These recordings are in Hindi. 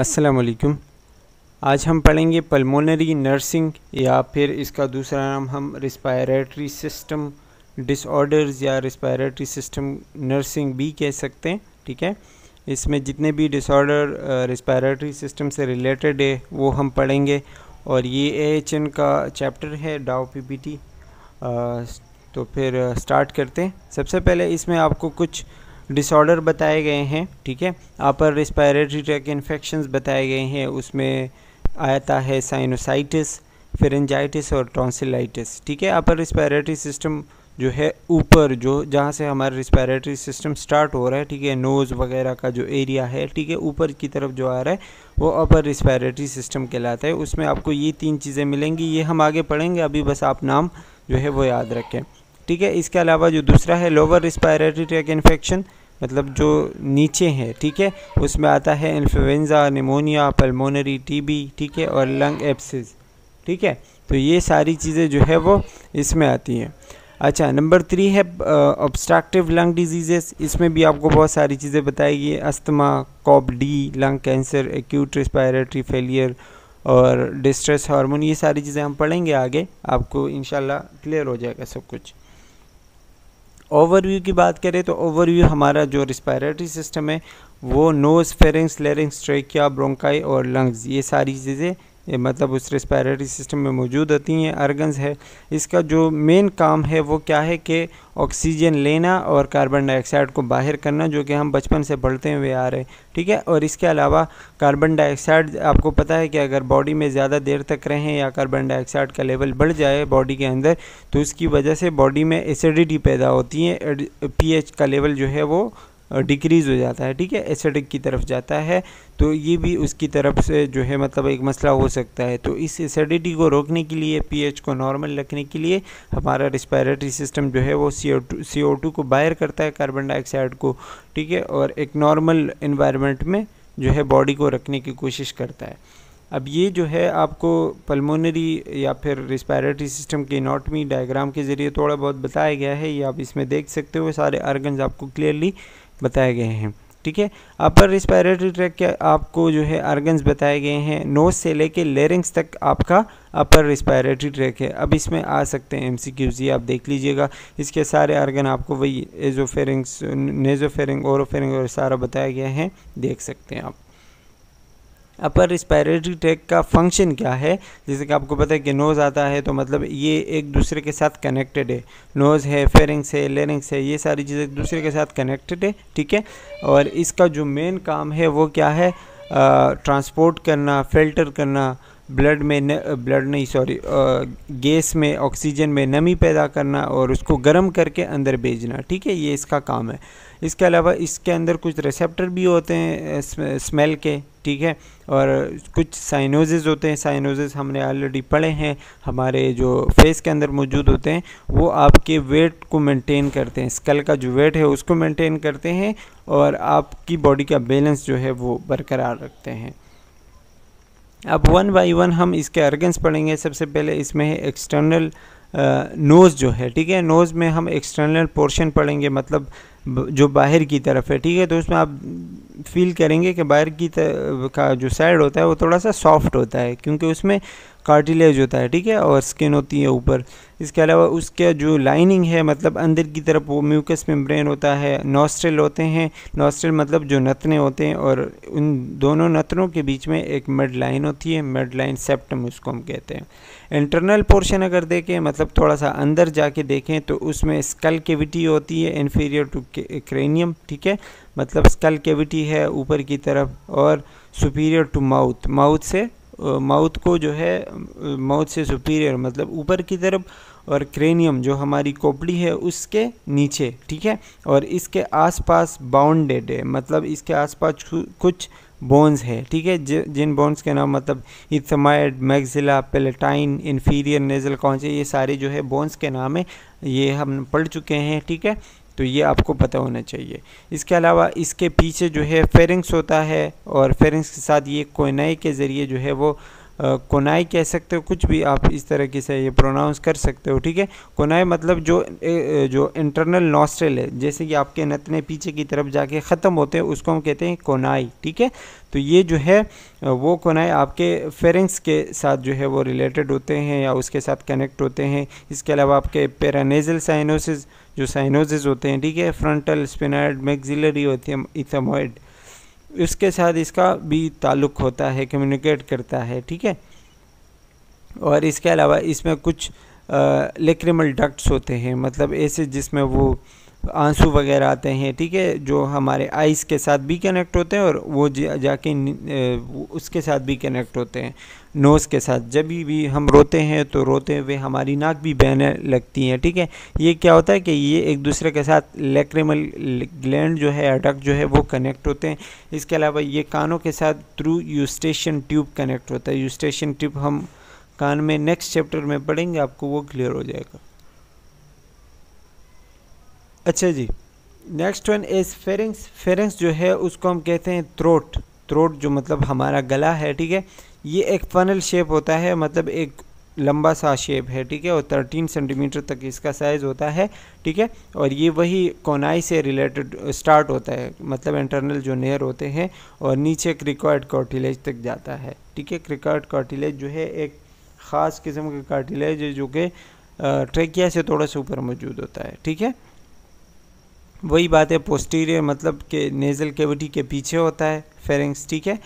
अस्सलाम वालेकुम आज हम पढ़ेंगे पल्मोनरी नर्सिंग या फिर इसका दूसरा नाम हम रिस्पायरेटरी सिस्टम डिसऑर्डर्स या रिस्पायरेटरी सिस्टम नर्सिंग भी कह सकते हैं ठीक है इसमें जितने भी डिसऑर्डर रिस्पायरेटरी सिस्टम से रिलेटेड है वो हम पढ़ेंगे और ये एच एन का चैप्टर है डाओ पी पी टी तो फिर स्टार्ट करते हैं सबसे पहले इसमें आपको कुछ डिसऑर्डर बताए गए हैं ठीक है अपर रिस्पायरेटरी ट्रैक इन्फेक्शन बताए गए हैं उसमें आता है साइनोसाइटिस फेरेंजाइटिस और टॉन्सिलाइटिस ठीक है अपर रिस्पायरेटरी सिस्टम जो है ऊपर जो जहाँ से हमारा रिस्पायरेटरी सिस्टम स्टार्ट हो रहा है ठीक है नोज़ वगैरह का जो एरिया है ठीक है ऊपर की तरफ जो आ रहा है वो अपर रिस्पायरेटरी सिस्टम कहलाता है उसमें आपको ये तीन चीज़ें मिलेंगी ये हम आगे पढ़ेंगे अभी बस आप नाम जो है वो याद रखें ठीक है इसके अलावा जो दूसरा है लोअर रिस्पायरेटरी ट्रैक इन्फेक्शन मतलब जो नीचे हैं ठीक है उसमें आता है इन्फ्लुन्ज़ा निमोनिया पल्मोनरी टीबी ठीक है और लंग एप्सिस ठीक है तो ये सारी चीज़ें जो है वो इसमें आती हैं अच्छा नंबर थ्री है ऑब्स्ट्रक्टिव लंग डिजीज़ेस इसमें भी आपको बहुत सारी चीज़ें बताई गई asthma COPD lung cancer acute respiratory failure और डिस्ट्रेस हार्मोन ये सारी चीज़ें हम पढ़ेंगे आगे आपको इन क्लियर हो जाएगा सब कुछ ओवरव्यू की बात करें तो ओवरव्यू हमारा जो रिस्पायरेटरी सिस्टम है वो nose pharynx larynx trachea bronchi और लंग्स ये सारी चीज़ें ये मतलब उस रेस्पायरेटरी सिस्टम में मौजूद होती हैं अर्गन्स है इसका जो मेन काम है वो क्या है कि ऑक्सीजन लेना और कार्बन डाइऑक्साइड को बाहर करना जो कि हम बचपन से बढ़ते हुए आ रहे हैं ठीक है और इसके अलावा कार्बन डाइऑक्साइड आपको पता है कि अगर बॉडी में ज़्यादा देर तक रहें या कार्बन डाइऑक्साइड का लेवल बढ़ जाए बॉडी के अंदर तो उसकी वजह से बॉडी में एसिडिटी पैदा होती है पीएच का लेवल जो है वो डिक्रीज़ हो जाता है ठीक है एसिडिक की तरफ जाता है तो ये भी उसकी तरफ से जो है मतलब एक मसला हो सकता है तो इस एसिडिटी को रोकने के लिए पीएच को नॉर्मल रखने के लिए हमारा रिस्पायरेटरी सिस्टम जो है वो सी ओ टू को बाहर करता है कार्बन डाइऑक्साइड को ठीक है और एक नॉर्मल इन्वायरमेंट में जो है बॉडी को रखने की कोशिश करता है अब ये जो है आपको पल्मोनरी या फिर रिस्पायरेटरी सिस्टम के नॉटमी डायग्राम के ज़रिए थोड़ा बहुत बताया गया है ये आप इसमें देख सकते हो सारे आर्गन्स आपको क्लियरली बताए गए हैं ठीक है अपर रिस्पायरेटरी ट्रैक के आपको जो है आर्गन्स बताए गए हैं नोज से लेके लेरिंग्स तक आपका अपर रिस्पायरेटरी ट्रैक है अब इसमें आ सकते हैं एमसीक्यूज ये आप देख लीजिएगा इसके सारे आर्गन आपको वही एजोफेरिंग्स नेजोफेरिंग ओरोफेरिंग और सारा बताया गया है देख सकते हैं आप अपर रिस्पायरेटरी ट्रैक का फंक्शन क्या है जैसे कि आपको पता है कि नोज़ आता है तो मतलब ये एक दूसरे के साथ कनेक्टेड है नोज़ है फेरिंग्स है लेरिंग्स है ये सारी चीज़ें एक दूसरे के साथ कनेक्टेड है ठीक है और इसका जो मेन काम है वो क्या है ट्रांसपोर्ट करना फिल्टर करना ब्लड में न ब्लड नहीं सॉरी गैस में ऑक्सीजन में नमी पैदा करना और उसको गर्म करके अंदर भेजना ठीक है ये इसका काम है इसके अलावा इसके अंदर कुछ रिसेप्टर भी होते हैं स्मेल के ठीक है और कुछ साइनोजेज़ होते हैं साइनोजेज़ हमने ऑलरेडी पढ़े हैं हमारे जो फेस के अंदर मौजूद होते हैं वो आपके वेट को मेंटेन करते हैं स्कल का जो वेट है उसको मेंटेन करते हैं और आपकी बॉडी का बैलेंस जो है वो बरकरार रखते हैं अब वन बाई वन हम इसके अर्गन्स पढ़ेंगे सबसे पहले इसमें है एक्सटर्नल नोज़ जो है ठीक है नोज़ में हम एक्सटर्नल पोर्शन पढ़ेंगे मतलब जो बाहर की तरफ है ठीक है तो उसमें आप फील करेंगे कि बाहर की का जो साइड होता है वो थोड़ा सा सॉफ्ट होता है क्योंकि उसमें कार्टिलेज होता है ठीक है और स्किन होती है ऊपर इसके अलावा उसका जो लाइनिंग है मतलब अंदर की तरफ वो म्यूकस मेम्ब्रेन होता है नॉस्ट्रल होते हैं नॉस्ट्रल मतलब जो नथने होते हैं और उन दोनों नथनों के बीच में एक मेड लाइन होती है मेड लाइन सेप्टम उसको हम कहते हैं इंटरनल पोर्शन अगर देखें मतलब थोड़ा सा अंदर जाके देखें तो उसमें स्कल केविटी होती है इन्फीरियर टू क्रेनियम ठीक है मतलब स्कल केविटी है ऊपर की तरफ और सुपीरियर टू माउथ माउथ से माउथ को जो है माउथ से सुपीरियर मतलब ऊपर की तरफ और क्रेनियम जो हमारी कोपड़ी है उसके नीचे ठीक है और इसके आसपास बाउंडेड है मतलब इसके आसपास कुछ बोन्स है ठीक है जिन बोन्स के नाम मतलब ethmoid maxilla palatine inferior nasal conchae ये सारे जो है बोन्स के नाम है ये हम पढ़ चुके हैं ठीक है तो ये आपको पता होना चाहिए इसके अलावा इसके पीछे जो है फेरिंग्स होता है और फेरिंग्स के साथ ये कोयनाई के ज़रिए जो है वो कोनाई कह सकते हो कुछ भी आप इस तरीके से ये प्रोनाउंस कर सकते हो ठीक है कोनाई मतलब जो जो इंटरनल नॉस्ट्रेल है जैसे कि आपके नतने पीछे की तरफ जाके ख़त्म होते हैं उसको हम कहते हैं कोनाई ठीक है तो ये जो है वो कोनाई आपके फेरेंस के साथ जो है वो रिलेटेड होते हैं या उसके साथ कनेक्ट होते हैं इसके अलावा आपके पेरानेजल साइनोसिस जो साइनोसिस होते हैं ठीक है फ्रंटल स्पिनाइड मैगजिलरी होती है इथमोइड इसके साथ इसका भी ताल्लुक होता है कम्युनिकेट करता है ठीक है और इसके अलावा इसमें कुछ लेक्रिमल डक्ट्स होते हैं मतलब ऐसे जिसमें वो आंसू वगैरह आते हैं ठीक है जो हमारे आइस के साथ भी कनेक्ट होते हैं और वो जाके उसके साथ भी कनेक्ट होते हैं नोज़ के साथ जब भी हम रोते हैं तो रोते हुए हमारी नाक भी बहने लगती हैं ठीक है ये क्या होता है कि ये एक दूसरे के साथ लेक्रेमल ग्लैंड जो है अडक जो है वो कनेक्ट होते हैं इसके अलावा ये कानों के साथ थ्रू यूस्टेशन ट्यूब कनेक्ट होता है यूस्टेशन ट्यूब हम कान में नेक्स्ट चैप्टर में पढ़ेंगे आपको वो क्लियर हो जाएगा अच्छा जी next one is pharynx pharynx जो है उसको हम कहते हैं थ्रोट थ्रोट जो मतलब हमारा गला है ठीक है ये एक फनल शेप होता है मतलब एक लंबा सा शेप है ठीक है और 13 सेंटीमीटर तक इसका साइज़ होता है ठीक है और ये वही कोनाई से रिलेटेड स्टार्ट होता है मतलब इंटरनल जो नेयर होते हैं और नीचे क्रिकॉर्ड कार्टिलेज तक जाता है ठीक है क्रिकॉर्ड कार्टिलेज जो है एक ख़ास किस्म का कार्टिलेज है जो कि ट्रेकिया से थोड़ा सा ऊपर मौजूद होता है ठीक है वही बात है पोस्टीरियर मतलब के नेज़ल केविटी के पीछे होता है फेरिंग्स ठीक है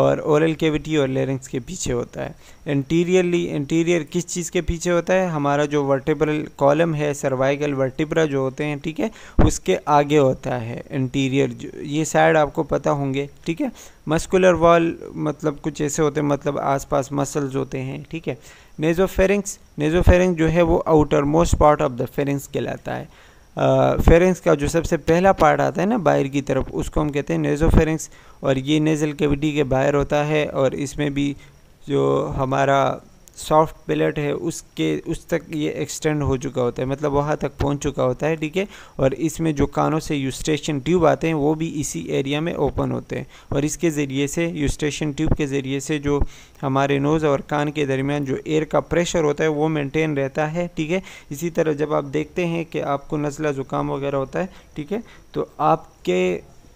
और ओरल केविटी और लेरिंग्स के पीछे होता है इंटीरियरली इंटीरियर किस चीज़ के पीछे होता है हमारा जो वर्टिब्रल कॉलम है सर्वाइकल वर्टिब्रा जो होते हैं ठीक है उसके आगे होता है इंटीरियर ये साइड आपको पता होंगे ठीक है मस्कुलर वॉल मतलब कुछ ऐसे होते हैं मतलब आसपास मसल्स होते हैं ठीक है नेजोफेरिंग्स नेजोफेरिंग जो है वो outermost part of the pharynx कहलाता है फेरेंस का जो सबसे पहला पार्ट आता है ना बाहर की तरफ उसको हम कहते हैं नेज़ो फेरेंस और ये नेज़ल कैविटी के बाहर होता है और इसमें भी जो हमारा सॉफ्ट पेलेट है उसके उस तक ये एक्सटेंड हो चुका होता है मतलब वहाँ तक पहुँच चुका होता है ठीक है और इसमें जो कानों से यूस्टेशन ट्यूब आते हैं वो भी इसी एरिया में ओपन होते हैं और इसके ज़रिए से यूस्टेशन ट्यूब के ज़रिए से जो हमारे नोज़ और कान के दरमियान जो एयर का प्रेशर होता है वो मेनटेन रहता है ठीक है इसी तरह जब आप देखते हैं कि आपको नज़ला ज़ुकाम वगैरह होता है ठीक है तो आपके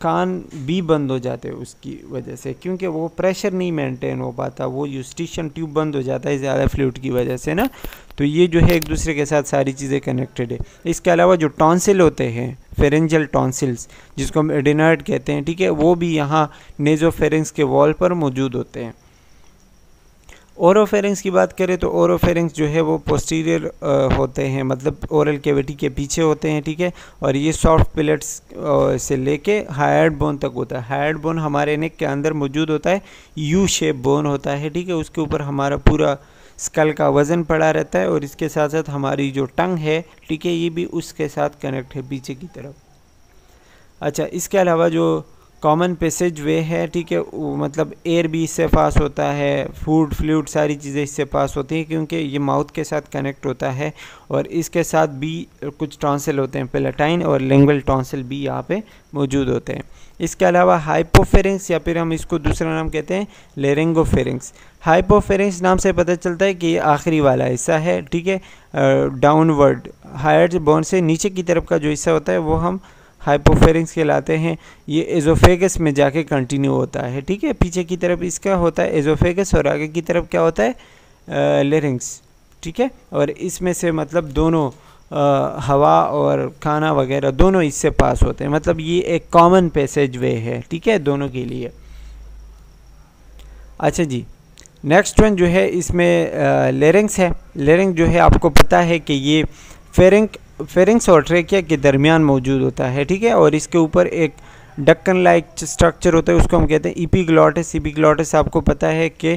कान भी बंद हो जाते हैं उसकी वजह से क्योंकि वो प्रेशर नहीं मेंटेन हो पाता वो यूस्टिशन ट्यूब बंद हो जाता है ज़्यादा फ्लूट की वजह से ना तो ये जो है एक दूसरे के साथ सारी चीज़ें कनेक्टेड है इसके अलावा जो टॉन्सिल होते हैं फेरेंजल टॉन्सिल्स जिसको हम एडिनर्ड कहते हैं ठीक है वो भी यहाँ नेजो फेरेंस के वॉल पर मौजूद होते हैं ओरोफेरेंस की बात करें तो ओरोफेरेंस जो है वो पोस्टीरियर होते हैं मतलब ओरल कैविटी के पीछे होते हैं ठीक है और ये सॉफ्ट प्लेट्स से लेके हायर्ड बोन तक होता है हायर्ड बोन हमारे नेक के अंदर मौजूद होता है यू शेप बोन होता है ठीक है उसके ऊपर हमारा पूरा स्कल का वज़न पड़ा रहता है और इसके साथ साथ हमारी जो टंग है ठीक है ये भी उसके साथ कनेक्ट है पीछे की तरफ अच्छा इसके अलावा जो कॉमन पैसेज वे है ठीक है मतलब एयर भी इससे पास होता है फूड फ्लूड सारी चीज़ें इससे पास होती हैं क्योंकि ये माउथ के साथ कनेक्ट होता है और इसके साथ भी कुछ टॉन्सिल होते हैं पेलाटाइन और लिंगल टॉन्सिल भी यहाँ पे मौजूद होते हैं इसके अलावा हाइपोफेरिंग्स या फिर हम इसको दूसरा नाम कहते हैं लेरेंगोफेरिंग्स हाइपोफेरिंग्स नाम से पता चलता है कि ये आखिरी वाला हिस्सा है ठीक है डाउनवर्ड हायर बोन से नीचे की तरफ का जो हिस्सा होता है वो हम हाइपोफेरिंग्स कहलाते हैं ये एजोफेगस में जाके कंटिन्यू होता है ठीक है पीछे की तरफ इसका होता है एजोफेगस और आगे की तरफ क्या होता है लेरिंग्स ठीक है और इसमें से मतलब दोनों आ, हवा और खाना वगैरह दोनों इससे पास होते हैं मतलब ये एक कॉमन पैसेज वे है ठीक है दोनों के लिए अच्छा जी नेक्स्ट वन जो है इसमें लेरिंग्स है लेरिंग जो है आपको पता है कि ये फेरिंग फेरिंग्स और ट्रेकिया के दरमियान मौजूद होता है ठीक है और इसके ऊपर एक डक्कन लाइक स्ट्रक्चर होता है उसको हम कहते हैं ईपीग्लॉटिस ग्लॉटस आपको पता है कि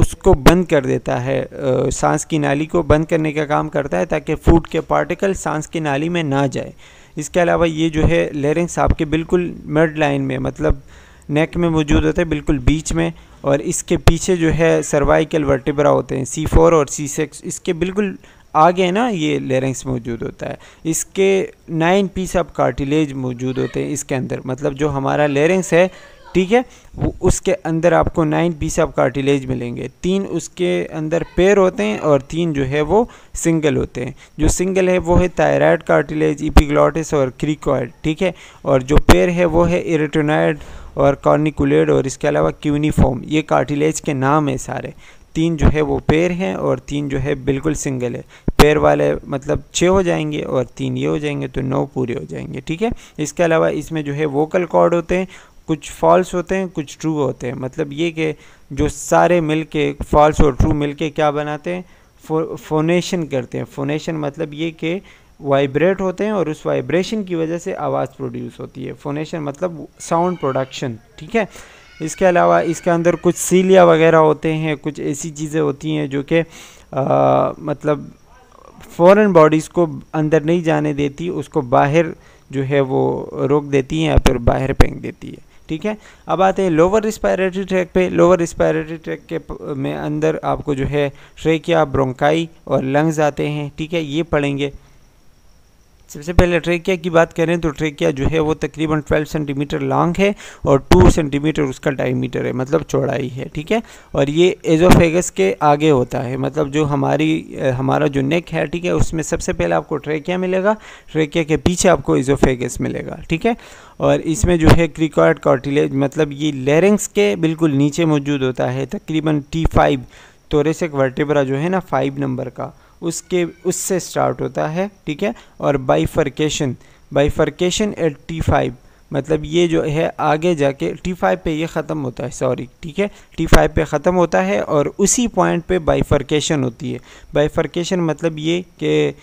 उसको बंद कर देता है सांस की नाली को बंद करने का काम करता है ताकि फूड के पार्टिकल सांस की नाली में ना जाए इसके अलावा ये जो है लेरिंग्स आपके बिल्कुल मिड लाइन में मतलब नेक में मौजूद होते हैं बिल्कुल बीच में और इसके पीछे जो है सर्वाइकल वर्टिब्रा होते हैं सी फोर और सी सिक्स इसके बिल्कुल आगे ना ये लेरेंस मौजूद होता है इसके नाइन पीस ऑफ कार्टिलेज मौजूद होते हैं इसके अंदर मतलब जो हमारा लेरेंस है ठीक है वो उसके अंदर आपको नाइन पीस ऑफ कार्टिलेज मिलेंगे तीन उसके अंदर पेयर होते हैं और तीन जो है वो सिंगल होते हैं जो सिंगल है वो है थायराइड कार्टिलेज इपिग्लॉटिस और क्रिकॉइड ठीक है और जो पेयर है वो है इरेटोनाइड और कॉर्निकुलेड और इसके अलावा क्यूनिफॉर्म ये कार्टिलेज के नाम है सारे तीन जो है वो पेयर हैं और तीन जो है बिल्कुल सिंगल है पेयर वाले मतलब छः हो जाएंगे और तीन ये हो जाएंगे तो नौ पूरे हो जाएंगे ठीक है इसके अलावा इसमें जो है वोकल कॉर्ड होते हैं कुछ फॉल्स होते हैं कुछ ट्रू होते हैं मतलब ये कि जो सारे मिल के फॉल्स और ट्रू मिल के क्या बनाते हैं फो, फोनेशन करते हैं फोनेशन मतलब ये कि वाइब्रेट होते हैं और उस वाइब्रेशन की वजह से आवाज़ प्रोड्यूस होती है फोनेशन मतलब साउंड प्रोडक्शन ठीक है इसके अलावा इसके अंदर कुछ सीलिया वगैरह होते हैं कुछ ऐसी चीज़ें होती हैं जो कि मतलब फॉरेन बॉडीज़ को अंदर नहीं जाने देती उसको बाहर जो है वो रोक देती हैं या फिर बाहर फेंक देती है ठीक है अब आते हैं लोअर रिस्पायरेटरी ट्रैक पे लोअर रिस्पायरेटरी ट्रैक के में अंदर आपको जो है ट्रेकिया ब्रोंकाई और लंग्स आते हैं ठीक है ये पढ़ेंगे सबसे पहले ट्रेकिया की बात करें तो ट्रेकिया जो है वो तकरीबन 12 सेंटीमीटर लॉन्ग है और 2 सेंटीमीटर उसका डायमीटर है मतलब चौड़ाई है ठीक है और ये एजोफेगस के आगे होता है मतलब जो हमारी हमारा जो नेक है ठीक है उसमें सबसे पहले आपको ट्रेकिया मिलेगा ट्रेकिया के पीछे आपको एजोफेगस मिलेगा ठीक है और इसमें जो है क्रिकॉर्ड कॉटिलेज मतलब ये लेरेंक्स के बिल्कुल नीचे मौजूद होता है तकरीबन टी फाइव तोरेसिक वर्टेबरा जो है ना फाइव नंबर का उसके उससे स्टार्ट होता है ठीक है और bifurcation bifurcation at T five मतलब ये जो है आगे जाके टी फाइव पे ये ख़त्म होता है सॉरी ठीक है टी फाइव पे ख़त्म होता है और उसी पॉइंट पे बाइफरकेशन होती है बाइफरकेशन मतलब ये कि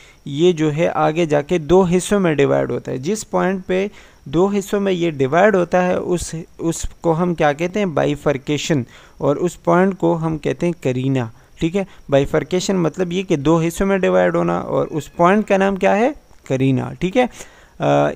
ये जो है आगे जाके दो हिस्सों में डिवाइड होता है जिस पॉइंट पे दो हिस्सों में ये डिवाइड होता है उस उसको हम क्या कहते हैं बाइफरकेशन और उस पॉइंट को हम कहते हैं करीना ठीक है बाइफर्केशन मतलब ये कि दो हिस्सों में डिवाइड होना और उस पॉइंट का नाम क्या है करीना ठीक है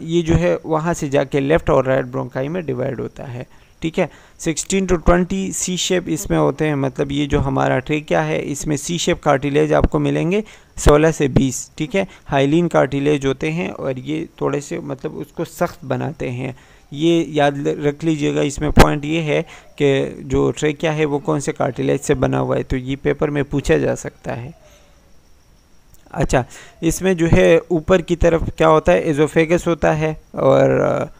ये जो है वहाँ से जाके लेफ़्ट और राइट ब्रोंकाई में डिवाइड होता है ठीक है 16 टू 20 सी शेप इसमें होते हैं मतलब ये जो हमारा ट्रे क्या है इसमें सी शेप कार्टिलेज आपको मिलेंगे 16 से 20 ठीक है हाइलिन कार्टिलेज होते हैं और ये थोड़े से मतलब उसको सख्त बनाते हैं ये याद रख लीजिएगा इसमें पॉइंट ये है कि जो ट्रेकिया है वो कौन से कार्टिलेज से बना हुआ है तो ये पेपर में पूछा जा सकता है अच्छा इसमें जो है ऊपर की तरफ क्या होता है एजोफेगस होता है और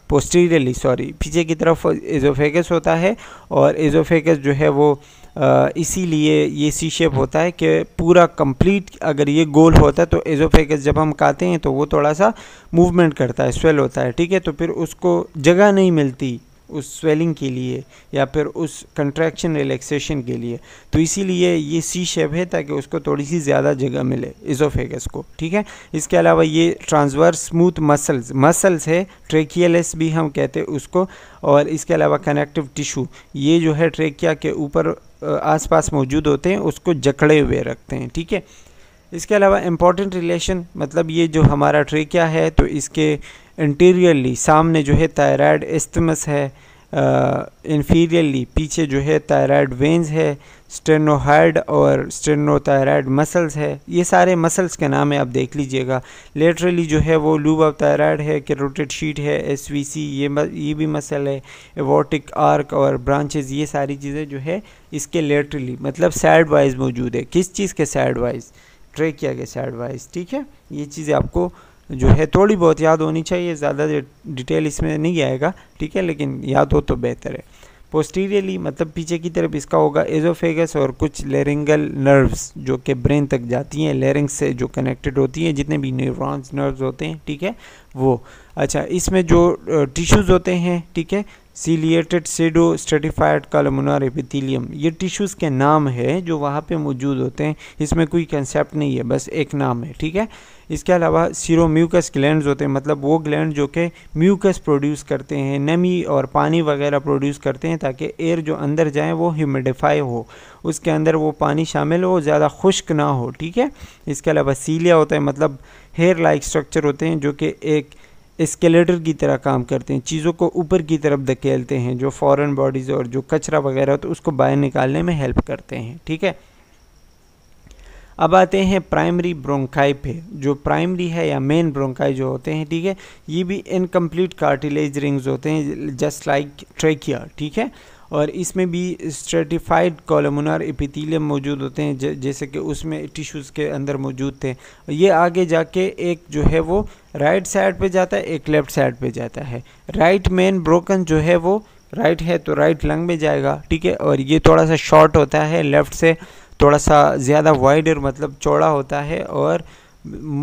पोस्टीरियली uh, सॉरी पीछे की तरफ एजोफेगस होता है और एजोफेगस जो है वो uh, इसीलिए ये सी शेप होता है कि पूरा कंप्लीट अगर ये गोल होता है तो एजोफेगस जब हम खाते हैं तो वो थोड़ा सा मूवमेंट करता है स्वेल होता है ठीक है तो फिर उसको जगह नहीं मिलती उस स्वेलिंग के लिए या फिर उस कंट्रैक्शन रिलैक्सेशन के लिए तो इसीलिए ये सी शेप है ताकि उसको थोड़ी सी ज़्यादा जगह मिले इजोफेगस को ठीक है इसके अलावा ये ट्रांसवर्स स्मूथ मसल्स मसल्स है ट्रेकियलस भी हम कहते हैं उसको और इसके अलावा कनेक्टिव टिशू ये जो है ट्रेकिया के ऊपर आसपास मौजूद होते हैं उसको जकड़े हुए रखते हैं ठीक है इसके अलावा इम्पॉर्टेंट रिलेशन मतलब ये जो हमारा ट्रेकिया है तो इसके इंटीरियरली सामने जो है थायराइड इस्टमस है इन्फीरियरली पीछे जो है थायराइड वेंस है स्टेनोहाइड और स्टेनोथायराइड मसल्स है ये सारे मसल्स के नाम है आप देख लीजिएगा लेटरली जो है वो लूब ऑफ थायराइड है कैरोटेड शीट है एस वी सी ये ये भी मसल है एवोटिक आर्क और ब्रांचेज ये सारी चीज़ें जो है इसके लेटरली मतलब साइड वाइज मौजूद है किस चीज़ के साइड वाइज ट्रेकिया के साइड वाइज ठीक है ये चीज़ें आपको जो है थोड़ी बहुत याद होनी चाहिए ज़्यादा डिटेल इसमें नहीं आएगा ठीक है लेकिन याद हो तो बेहतर है पोस्टीरियली मतलब पीछे की तरफ इसका होगा एजोफेगस और कुछ लेरिंगल नर्व्स जो कि ब्रेन तक जाती हैं लेरिंग्स से जो कनेक्टेड होती हैं जितने भी न्यूरॉन्स नर्व्स होते हैं ठीक है वो अच्छा इसमें जो टिश्यूज़ होते हैं ठीक है ciliated pseudo stratified columnar epithelium ये टिश्यूज़ के नाम है जो वहाँ पे मौजूद होते हैं इसमें कोई कंसेप्ट नहीं है बस एक नाम है ठीक है इसके अलावा सीरोम्यूकस ग्लैंड होते हैं मतलब वो ग्लैंड जो कि म्यूकस प्रोड्यूस करते हैं नमी और पानी वगैरह प्रोड्यूस करते हैं ताकि एयर जो अंदर जाए वो ह्यूमिडिफाई हो उसके अंदर वो पानी शामिल हो ज़्यादा खुश्क ना हो ठीक है इसके अलावा सीलिया होता है मतलब हेयर लाइक स्ट्रक्चर होते हैं जो कि एक स्केलेटर की तरह काम करते हैं चीज़ों को ऊपर की तरफ धकेलते हैं जो फॉरेन बॉडीज़ और जो कचरा वगैरह तो उसको बाहर निकालने में हेल्प करते हैं ठीक है अब आते हैं प्राइमरी ब्रोंकाई पे जो प्राइमरी है या मेन ब्रोंकाई जो होते हैं ठीक है ये भी इनकम्प्लीट कार्टिलेज रिंग्स होते हैं जस्ट लाइक ट्रेकिया ठीक है और इसमें भी स्ट्रेटिफाइड कॉलमार एपिथीलियम मौजूद होते हैं जैसे कि उसमें टिश्यूज़ के अंदर मौजूद थे ये आगे जाके एक जो है वो राइट साइड पे जाता है एक लेफ्ट साइड पे जाता है राइट मेन ब्रोकन जो है वो राइट है तो राइट लंग में जाएगा ठीक है और ये थोड़ा सा शॉर्ट होता है लेफ्ट से थोड़ा सा ज़्यादा वाइडर मतलब चौड़ा होता है और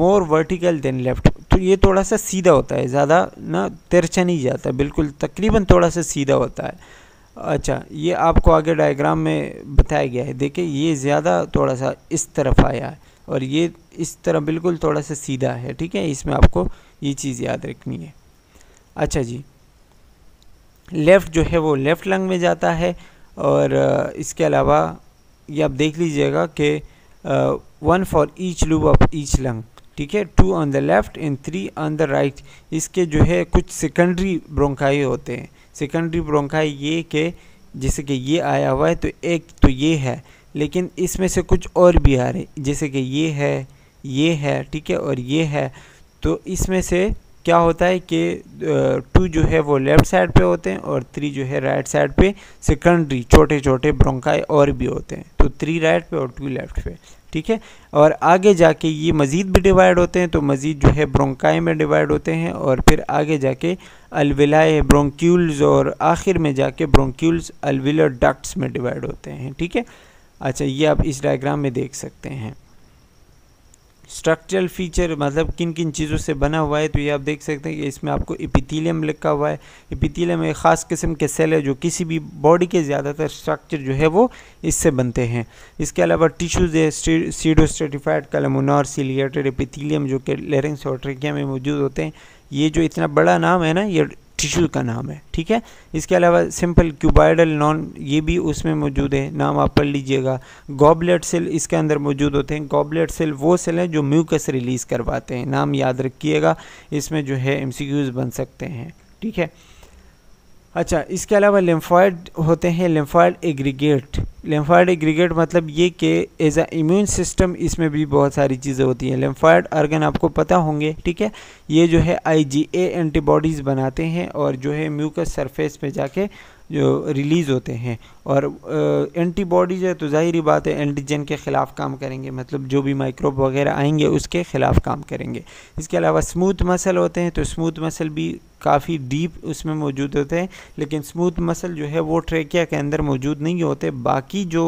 मोर वर्टिकल देन लेफ़्ट तो ये थोड़ा सा सीधा होता है ज़्यादा ना तिरछा नहीं जाता बिल्कुल तकरीबन थोड़ा सा सीधा होता है अच्छा ये आपको आगे डायग्राम में बताया गया है देखिए ये ज़्यादा थोड़ा सा इस तरफ आया है और ये इस तरह बिल्कुल थोड़ा सा सीधा है ठीक है इसमें आपको ये चीज़ याद रखनी है अच्छा जी लेफ़्ट जो है वो लेफ़्ट लंग में जाता है और इसके अलावा ये आप देख लीजिएगा कि one for each lobe of each lung ठीक है two on the left and three on the right इसके जो है कुछ सेकेंडरी ब्रोंकाई होते हैं सेकेंडरी ब्रोंकाई ये कि जैसे कि ये आया हुआ है तो एक तो ये है लेकिन इसमें से कुछ और भी आ रहे जैसे कि ये है ये है ठीक है और ये है तो इसमें से क्या होता है कि टू जो है वो लेफ़्ट साइड पे होते हैं और थ्री जो है राइट साइड पे सेकेंडरी छोटे छोटे ब्रोंकाई और भी होते हैं तो थ्री राइट पे और टू लेफ़्ट पे ठीक है और आगे जाके ये मज़ीद भी डिवाइड होते हैं तो मज़ीद जो है ब्रोंकाई में डिवाइड होते हैं और फिर आगे जाके अलविलाए ब्रोंक्यूल्स और आखिर में जाके ब्रोंक्यूल्स अलविलर डक्ट्स में डिवाइड होते हैं ठीक है अच्छा ये आप इस डायग्राम में देख सकते हैं स्ट्रक्चरल फीचर मतलब किन किन चीज़ों से बना हुआ है तो ये आप देख सकते हैं कि इसमें आपको इपिथीलियम लिखा हुआ है इपिथीलियम एक ख़ास किस्म के सेल है जो किसी भी बॉडी के ज़्यादातर स्ट्रक्चर जो है वो इससे बनते हैं इसके अलावा टिश्यूज़ है सीडोस्टेटिफाइड कलमोनार सीलिएटेड एपिथीलियम जो कि लेरेंस और ट्रिकिया में मौजूद होते हैं ये जो इतना बड़ा नाम है ना ये टिश्यू का नाम है ठीक है इसके अलावा सिंपल क्यूबाइडल नॉन ये भी उसमें मौजूद है नाम आप पढ़ लीजिएगा गॉबलेट सेल इसके अंदर मौजूद होते हैं गॉबलेट सेल वो सेल हैं जो म्यूकस रिलीज़ करवाते हैं नाम याद रखिएगा इसमें जो है एम बन सकते हैं ठीक है अच्छा इसके अलावा लिम्फॉयड होते हैं लिम्फॉयड एग्रीगेट लेम्फाइड एग्रीगेट मतलब ये कि एज अ इम्यून सिस्टम इसमें भी बहुत सारी चीज़ें होती हैं लेम्फाइड आर्गन आपको पता होंगे ठीक है ये जो है आईजीए एंटीबॉडीज़ बनाते हैं और जो है म्यूकस सरफेस पे जाके जो रिलीज़ होते हैं और एंटीबॉडीज़ है तो ज़ाहिर बात है एंटीजन के ख़िलाफ़ काम करेंगे मतलब जो भी माइक्रोब वगैरह आएंगे उसके ख़िलाफ़ काम करेंगे इसके अलावा स्मूथ मसल होते हैं तो स्मूथ मसल भी काफ़ी डीप उसमें मौजूद होते हैं लेकिन स्मूथ मसल जो है वो ट्रेकिया के अंदर मौजूद नहीं होते बाकी जो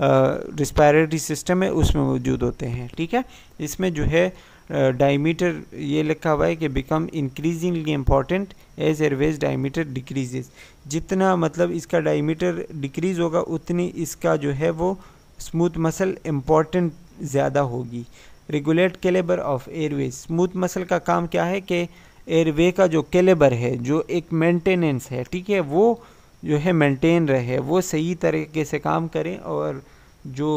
रिस्पायरेटरी सिस्टम है उसमें मौजूद होते हैं ठीक है इसमें जो है डायमीटर ये लिखा हुआ है कि become increasingly important as airways diameter decreases जितना मतलब इसका डायमीटर डिक्रीज़ होगा उतनी इसका जो है वो स्मूथ मसल इम्पॉर्टेंट ज़्यादा होगी regulate calibre of airway smooth muscle का काम क्या है कि एयरवे का जो कैलेबर है जो एक मेंटेनेंस है ठीक है वो जो है मेंटेन रहे वो सही तरीके से काम करें और जो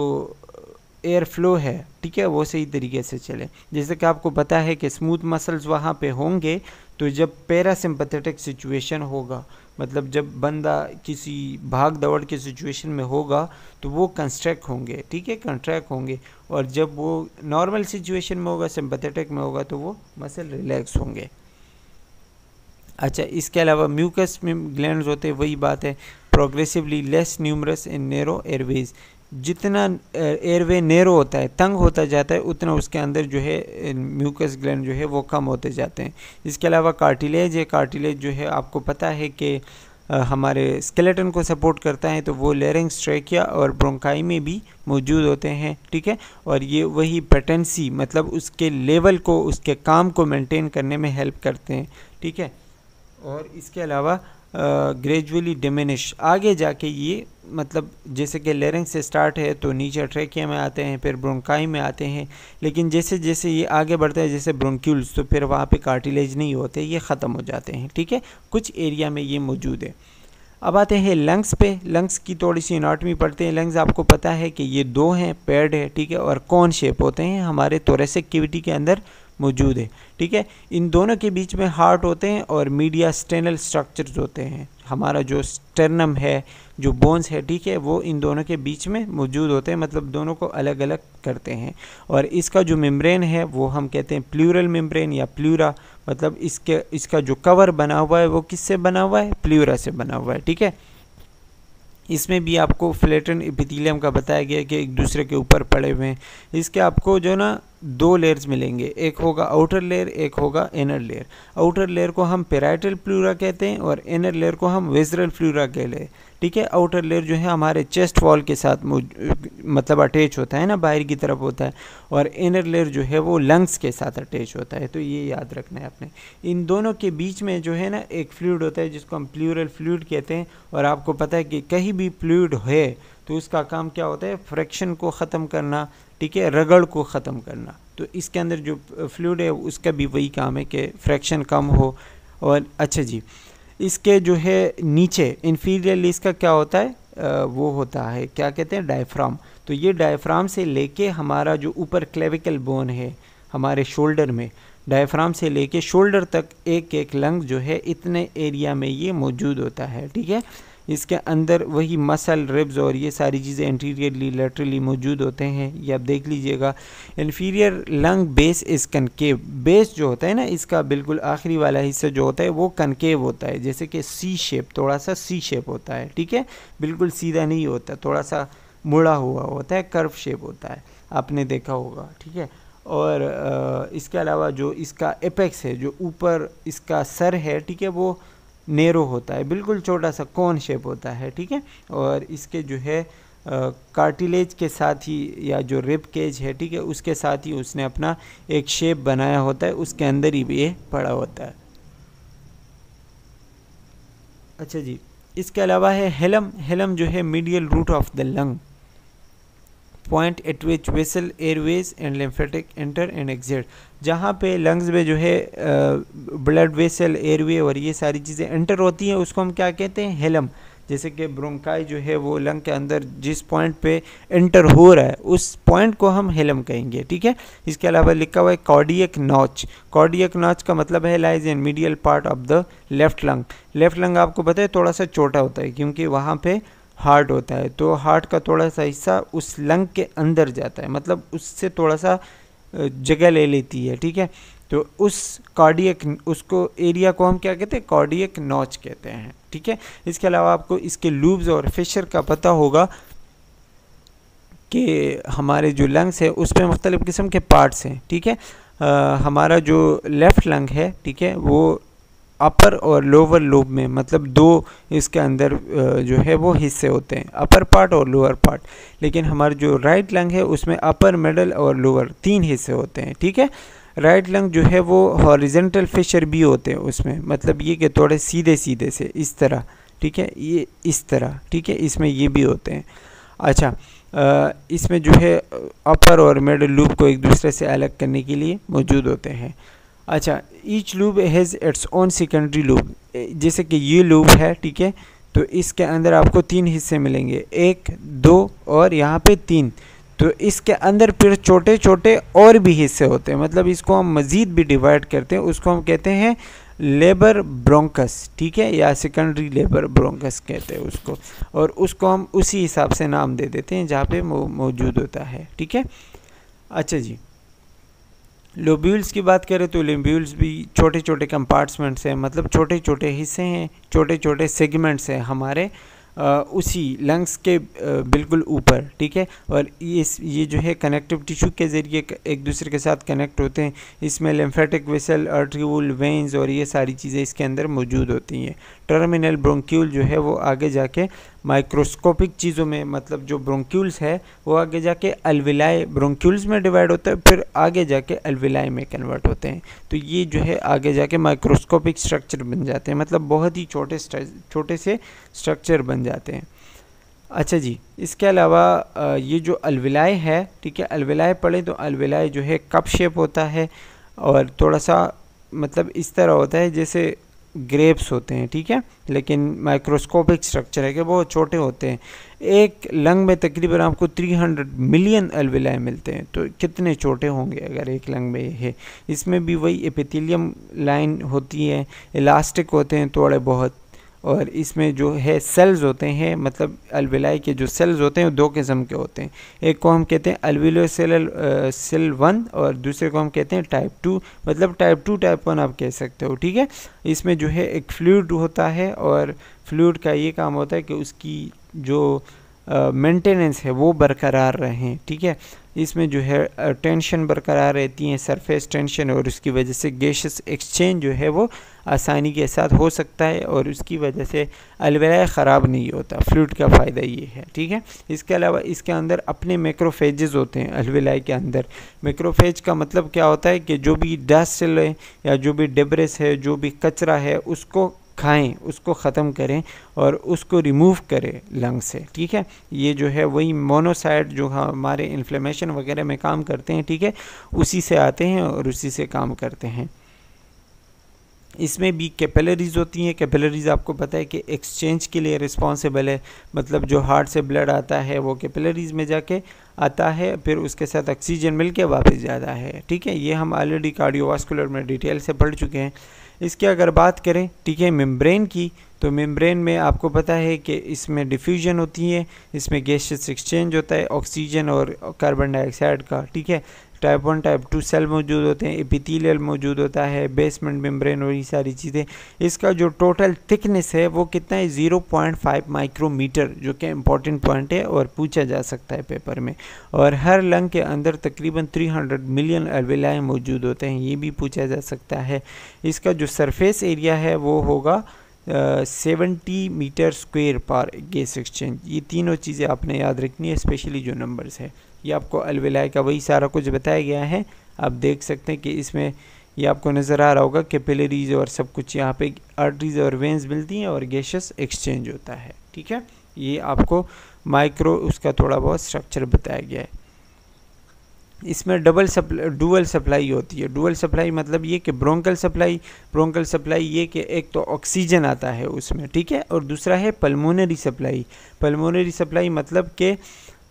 एयर फ्लो है ठीक है वो सही तरीके से चले जैसे कि आपको पता है कि स्मूथ मसल्स वहाँ पे होंगे तो जब पैरासिम्पथेटिक सिचुएशन होगा मतलब जब बंदा किसी भाग दौड़ के सिचुएशन में होगा तो वो कंस्ट्रैक्ट होंगे ठीक है कंट्रैक्ट होंगे और जब वो नॉर्मल सिचुएशन में होगा सिंपथेटिक में होगा तो वो मसल रिलैक्स होंगे अच्छा इसके अलावा म्यूकस में ग्लैंड होते वही बात है progressively less numerous in narrow airways जितना एयरवे नेरो होता है तंग होता जाता है उतना उसके अंदर जो है म्यूकस ग्लैंड जो है वो कम होते जाते हैं इसके अलावा कार्टिलेज है कार्टिलेज जो है आपको पता है कि हमारे स्केलेटन को सपोर्ट करता है तो वो लेरिंग स्ट्रेकिया और ब्रोंकाई में भी मौजूद होते हैं ठीक है और ये वही पेटेंसी मतलब उसके लेवल को उसके काम को मेनटेन करने में हेल्प करते हैं ठीक है और इसके अलावा ग्रेजुअली डिमिनिश आगे जाके ये मतलब जैसे कि लेरिंग से स्टार्ट है तो नीचे ट्रेकिया में आते हैं फिर ब्रोंकाई में आते हैं लेकिन जैसे जैसे ये आगे बढ़ता है जैसे ब्रोंक्यूल्स तो फिर वहाँ पे कार्टिलेज नहीं होते ये ख़त्म हो जाते हैं ठीक है कुछ एरिया में ये मौजूद है अब आते हैं लंग्स पे लंग्स की थोड़ी सी इनाटमी पढ़ते हैं लंग्स आपको पता है कि ये दो हैं पेड है ठीक है और कौन शेप होते हैं हमारे तोरेस एक्टिविटी के अंदर मौजूद है ठीक है इन दोनों के बीच में हार्ट होते हैं और मीडिया स्टेनल स्ट्रक्चर्स होते हैं हमारा जो स्टर्नम है जो बोन्स है ठीक है वो इन दोनों के बीच में मौजूद होते हैं मतलब दोनों को अलग अलग करते हैं और इसका जो मेम्ब्रेन है वो हम कहते हैं प्लूरल मेम्ब्रेन या प्लूरा मतलब इसके इसका जो कवर बना हुआ है वो किससे बना हुआ है प्लूरा से बना हुआ है ठीक है इसमें भी आपको फ्लेटन एपिथीलियम का बताया गया कि एक दूसरे के ऊपर पड़े हुए हैं इसके आपको जो ना दो लेयर्स मिलेंगे एक होगा आउटर लेयर एक होगा इनर लेयर आउटर लेयर को हम पेराइटल फ्लूरा कहते हैं और इनर लेयर को हम वेजरल फ्लूरा कहते हैं ठीक है आउटर लेयर जो है हमारे चेस्ट वॉल के साथ मतलब अटैच होता है ना बाहर की तरफ होता है और इनर लेयर जो है वो लंग्स के साथ अटैच होता है तो ये याद रखना है आपने इन दोनों के बीच में जो है ना एक फ्लूड होता है जिसको हम प्लूरल फ्लूड कहते हैं और आपको पता है कि कहीं भी फ्लूड है तो उसका काम क्या होता है फ्रैक्शन को ख़त्म करना ठीक है रगड़ को ख़त्म करना तो इसके अंदर जो फ्लूड है उसका भी वही काम है कि फ्रैक्शन कम हो और अच्छा जी इसके जो है नीचे इन्फीरियर लीस का क्या होता है आ, वो होता है क्या कहते हैं डायफ्राम तो ये डायफ्राम से लेके हमारा जो ऊपर क्लेविकल बोन है हमारे शोल्डर में डायफ्राम से लेके शोल्डर तक एक एक लंग जो है इतने एरिया में ये मौजूद होता है ठीक है इसके अंदर वही मसल रिब्स और ये सारी चीज़ें इंटीरियरली लेटरली मौजूद होते हैं ये आप देख लीजिएगा inferior lung base is concave base जो होता है ना इसका बिल्कुल आखिरी वाला हिस्सा जो होता है वो कनकेव होता है जैसे कि सी शेप थोड़ा सा सी शेप होता है ठीक है बिल्कुल सीधा नहीं होता थोड़ा सा मुड़ा हुआ होता है कर्व शेप होता है आपने देखा होगा ठीक है और इसके अलावा जो इसका एपेक्स है जो ऊपर इसका सर है ठीक है वो नेरो होता है बिल्कुल छोटा सा कौन शेप होता है ठीक है और इसके जो है कार्टिलेज के साथ ही या जो रिप केज है ठीक है उसके साथ ही उसने अपना एक शेप बनाया होता है उसके अंदर ही ये पड़ा होता है अच्छा जी इसके अलावा है हेलम हेलम जो है medial root of the lung point at which vessel airways and lymphatic enter and exit जहाँ पे लंग्स में जो है ब्लड वेसल एयरवे और ये सारी चीज़ें एंटर होती हैं उसको हम क्या कहते हैं हेलम जैसे कि ब्रोंकाई जो है वो लंग के अंदर जिस पॉइंट पे एंटर हो रहा है उस पॉइंट को हम हेलम कहेंगे ठीक है इसके अलावा लिखा हुआ है कॉर्डियक नॉच कॉर्डियक नॉच का मतलब है lies in medial part of the left lung left lung आपको पता है थोड़ा सा छोटा होता है क्योंकि वहाँ पे हार्ट होता है तो हार्ट का थोड़ा सा हिस्सा उस लंग के अंदर जाता है मतलब उससे थोड़ा सा जगह ले लेती है ठीक है तो उस कार्डियक उसको एरिया को हम क्या कहते हैं कार्डियक नॉच कहते हैं ठीक है इसके अलावा आपको इसके लूब्स और फिशर का पता होगा कि हमारे जो लंग्स हैं उस पर मुख्तलिफ़ किस्म के पार्ट्स हैं ठीक है आ, हमारा जो लेफ़्ट लंग है ठीक है वो अपर और लोअर लोब में मतलब दो इसके अंदर जो है वो हिस्से होते हैं अपर पार्ट और लोअर पार्ट लेकिन हमारा जो राइट लंग है उसमें अपर मिडल और लोअर तीन हिस्से होते हैं ठीक है राइट लंग जो है वो हॉरिजेंटल फिशर भी होते हैं उसमें मतलब ये कि थोड़े सीधे सीधे से इस तरह ठीक है ये इस तरह ठीक है इसमें ये भी होते हैं अच्छा इसमें जो है अपर और मिडल लूप को एक दूसरे से अलग करने के लिए मौजूद होते हैं अच्छा each lobe has its own secondary lobe जैसे कि ये लूप है ठीक है तो इसके अंदर आपको तीन हिस्से मिलेंगे एक दो और यहाँ पे तीन तो इसके अंदर फिर छोटे छोटे और भी हिस्से होते हैं मतलब इसको हम मज़ीद भी डिवाइड करते हैं उसको हम कहते हैं लेबर ब्रोंकस ठीक है या सेकेंडरी लेबर ब्रोंकस कहते हैं उसको और उसको हम उसी हिसाब से नाम दे देते हैं जहाँ पे मौजूद होता है ठीक है अच्छा जी लोब्यूल्स की बात करें तो लिम्ब्यूल्स भी छोटे छोटे कंपार्टमेंट्स हैं मतलब छोटे छोटे हिस्से हैं छोटे छोटे सेगमेंट्स हैं हमारे आ, उसी लंग्स के बिल्कुल ऊपर ठीक है और इस ये जो है कनेक्टिव टिश्यू के ज़रिए एक दूसरे के साथ कनेक्ट होते हैं इसमें लिम्फेटिक वेसल अर्ट्रियूल वेंस और ये सारी चीज़ें इसके अंदर मौजूद होती हैं टर्मिनल ब्रोंक्यूल जो है वो आगे जाके माइक्रोस्कोपिक चीज़ों में मतलब जो ब्रोंक्यूल्स है वो आगे जाके अलविलाए ब्रोंक्यूल्स में डिवाइड होता है फिर आगे जाके अलविलाए में कन्वर्ट होते हैं तो ये जो है आगे जाके माइक्रोस्कोपिक स्ट्रक्चर बन जाते हैं मतलब बहुत ही छोटे छोटे से स्ट्रक्चर बन जाते हैं अच्छा जी इसके अलावा ये जो अलविलाए है ठीक है अलविलाए पढ़ें तो अलविलाए जो है कप शेप होता है और थोड़ा सा मतलब इस तरह होता है जैसे ग्रेप्स होते हैं ठीक है लेकिन माइक्रोस्कोपिक स्ट्रक्चर है कि बहुत छोटे होते हैं एक लंग में तकरीबन आपको 300 मिलियन अलविलाएँ मिलते हैं तो कितने छोटे होंगे अगर एक लंग में है इसमें भी वही एपिथेलियम लाइन होती है इलास्टिक होते हैं थोड़े तो बहुत और इसमें जो है सेल्स होते हैं मतलब अलविलाई के जो सेल्स होते हैं वो दो किस्म के होते हैं एक को हम कहते हैं अलविलो सेल सेल वन और दूसरे को हम कहते हैं टाइप टू मतलब टाइप टू टाइप वन आप कह सकते हो ठीक है इसमें जो है एक फ्लूड होता है और फ्लूड का ये काम होता है कि उसकी जो मेंटेनेंस है वो बरकरार रहें ठीक है इसमें जो है टेंशन बरकरार रहती है सरफेस टेंशन और उसकी वजह से गैसेस एक्सचेंज जो है वो आसानी के साथ हो सकता है और उसकी वजह से अलवरा ख़राब नहीं होता फ्लूड का फ़ायदा ये है ठीक है इसके अलावा इसके अंदर अपने मैक्रोफेजेस होते हैं अलवलाई के अंदर मैक्रोफेज का मतलब क्या होता है कि जो भी डस्ट है या जो भी डेब्रेस है जो भी कचरा है उसको खाएं उसको ख़त्म करें और उसको रिमूव करें लंग से ठीक है ये जो है वही मोनोसाइड जो हमारे इन्फ्लेमेशन वगैरह में काम करते हैं ठीक है उसी से आते हैं और उसी से काम करते हैं इसमें भी कैपेलरीज होती हैं कैपेलरीज आपको पता है कि एक्सचेंज के लिए रिस्पॉन्सिबल है मतलब जो हार्ट से ब्लड आता है वो कैपेलरीज में जाके आता है फिर उसके साथ ऑक्सीजन मिलके वापस जाता है ठीक है ये हम ऑलरेडी कार्डियोवास्कुलर में डिटेल से पढ़ चुके हैं इसकी अगर बात करें ठीक है मेम्ब्रेन की तो मेम्ब्रेन में आपको पता है कि इसमें डिफ्यूजन होती है इसमें गैसेस एक्सचेंज होता है ऑक्सीजन और कार्बन डाइऑक्साइड का ठीक है type one type two cell मौजूद होते हैं एपिथीलियल मौजूद होता है बेसमेंट मेम्ब्रेन और ये सारी चीज़ें इसका जो टोटल थिकनेस है वो कितना है ज़ीरो पॉइंट फाइव माइक्रोमीटर जो कि इंपॉर्टेंट पॉइंट है और पूछा जा सकता है पेपर में और हर लंग के अंदर तकरीबन थ्री हंड्रेड मिलियन अलविलाएँ मौजूद होते हैं ये भी पूछा जा सकता है इसका जो सरफेस एरिया है वो होगा सेवेंटी मीटर स्क्वेयर पर गैस एक्सचेंज ये तीनों चीज़ें आपने याद रखनी है स्पेशली जो नंबर्स है ये आपको अलविलाई का वही सारा कुछ बताया गया है आप देख सकते हैं कि इसमें ये आपको नज़र आ रहा होगा कैपिलरीज और सब कुछ यहाँ पे आर्टरीज और वेंस मिलती हैं और गैशस एक्सचेंज होता है ठीक है ये आपको माइक्रो उसका थोड़ा बहुत स्ट्रक्चर बताया गया है इसमें डबल सप्लाई डुअल सप्लाई होती है डुअल सप्लाई मतलब ये कि ब्रोंकल सप्लाई ब्रोंकल सप्लाई ये कि एक तो ऑक्सीजन आता है उसमें ठीक है और दूसरा है पल्मोनरी सप्लाई पल्मोनरी सप्लाई मतलब कि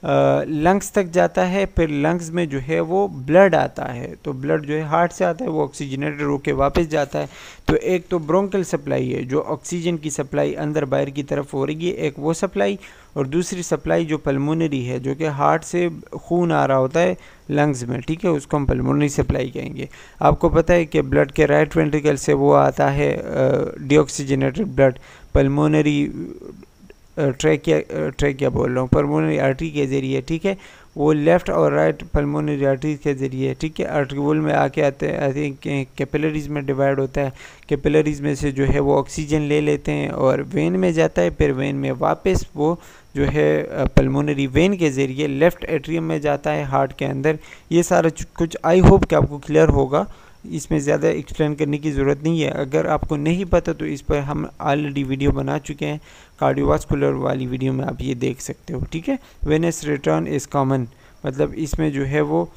लंग्स तक जाता है फिर लंग्स में जो है वो ब्लड आता है तो ब्लड जो है हार्ट से आता है वो ऑक्सीजनेटेड होकर वापस जाता है तो एक तो ब्रोंकल सप्लाई है जो ऑक्सीजन की सप्लाई अंदर बाहर की तरफ हो रही है एक वो सप्लाई और दूसरी सप्लाई जो पल्मोनरी है जो कि हार्ट से खून आ रहा होता है लंग्स में ठीक है उसको हम पल्मोनरी सप्लाई कहेंगे आपको पता है कि ब्लड के राइट वेंट्रिकल से वो आता है deoxygenated blood pulmonary trachea trachea uh, बोल रहा हूँ पलमोनरी आर्टरी के ज़रिए ठीक है वो लेफ़्ट और राइट पलमोनरी आर्टरी के ज़रिए ठीक है आर्टिकल में आके आते आते कैपिलरीज में डिवाइड होता है कैपिलरीज में से जो है वो ऑक्सीजन ले लेते हैं और वेन में जाता है फिर वेन में वापस वो जो है पलमोनरी uh, वेन के ज़रिए लेफ़्ट एट्रियम में जाता है हार्ट के अंदर ये सारा कुछ आई होप कि आपको क्लियर होगा इसमें ज़्यादा एक्सप्लेन करने की ज़रूरत नहीं है अगर आपको नहीं पता तो इस पर हम ऑलरेडी वीडियो बना चुके हैं कार्डियोवास्कुलर वाली वीडियो में आप ये देख सकते हो ठीक है वेनस रिटर्न इज़ कॉमन मतलब इसमें जो है वो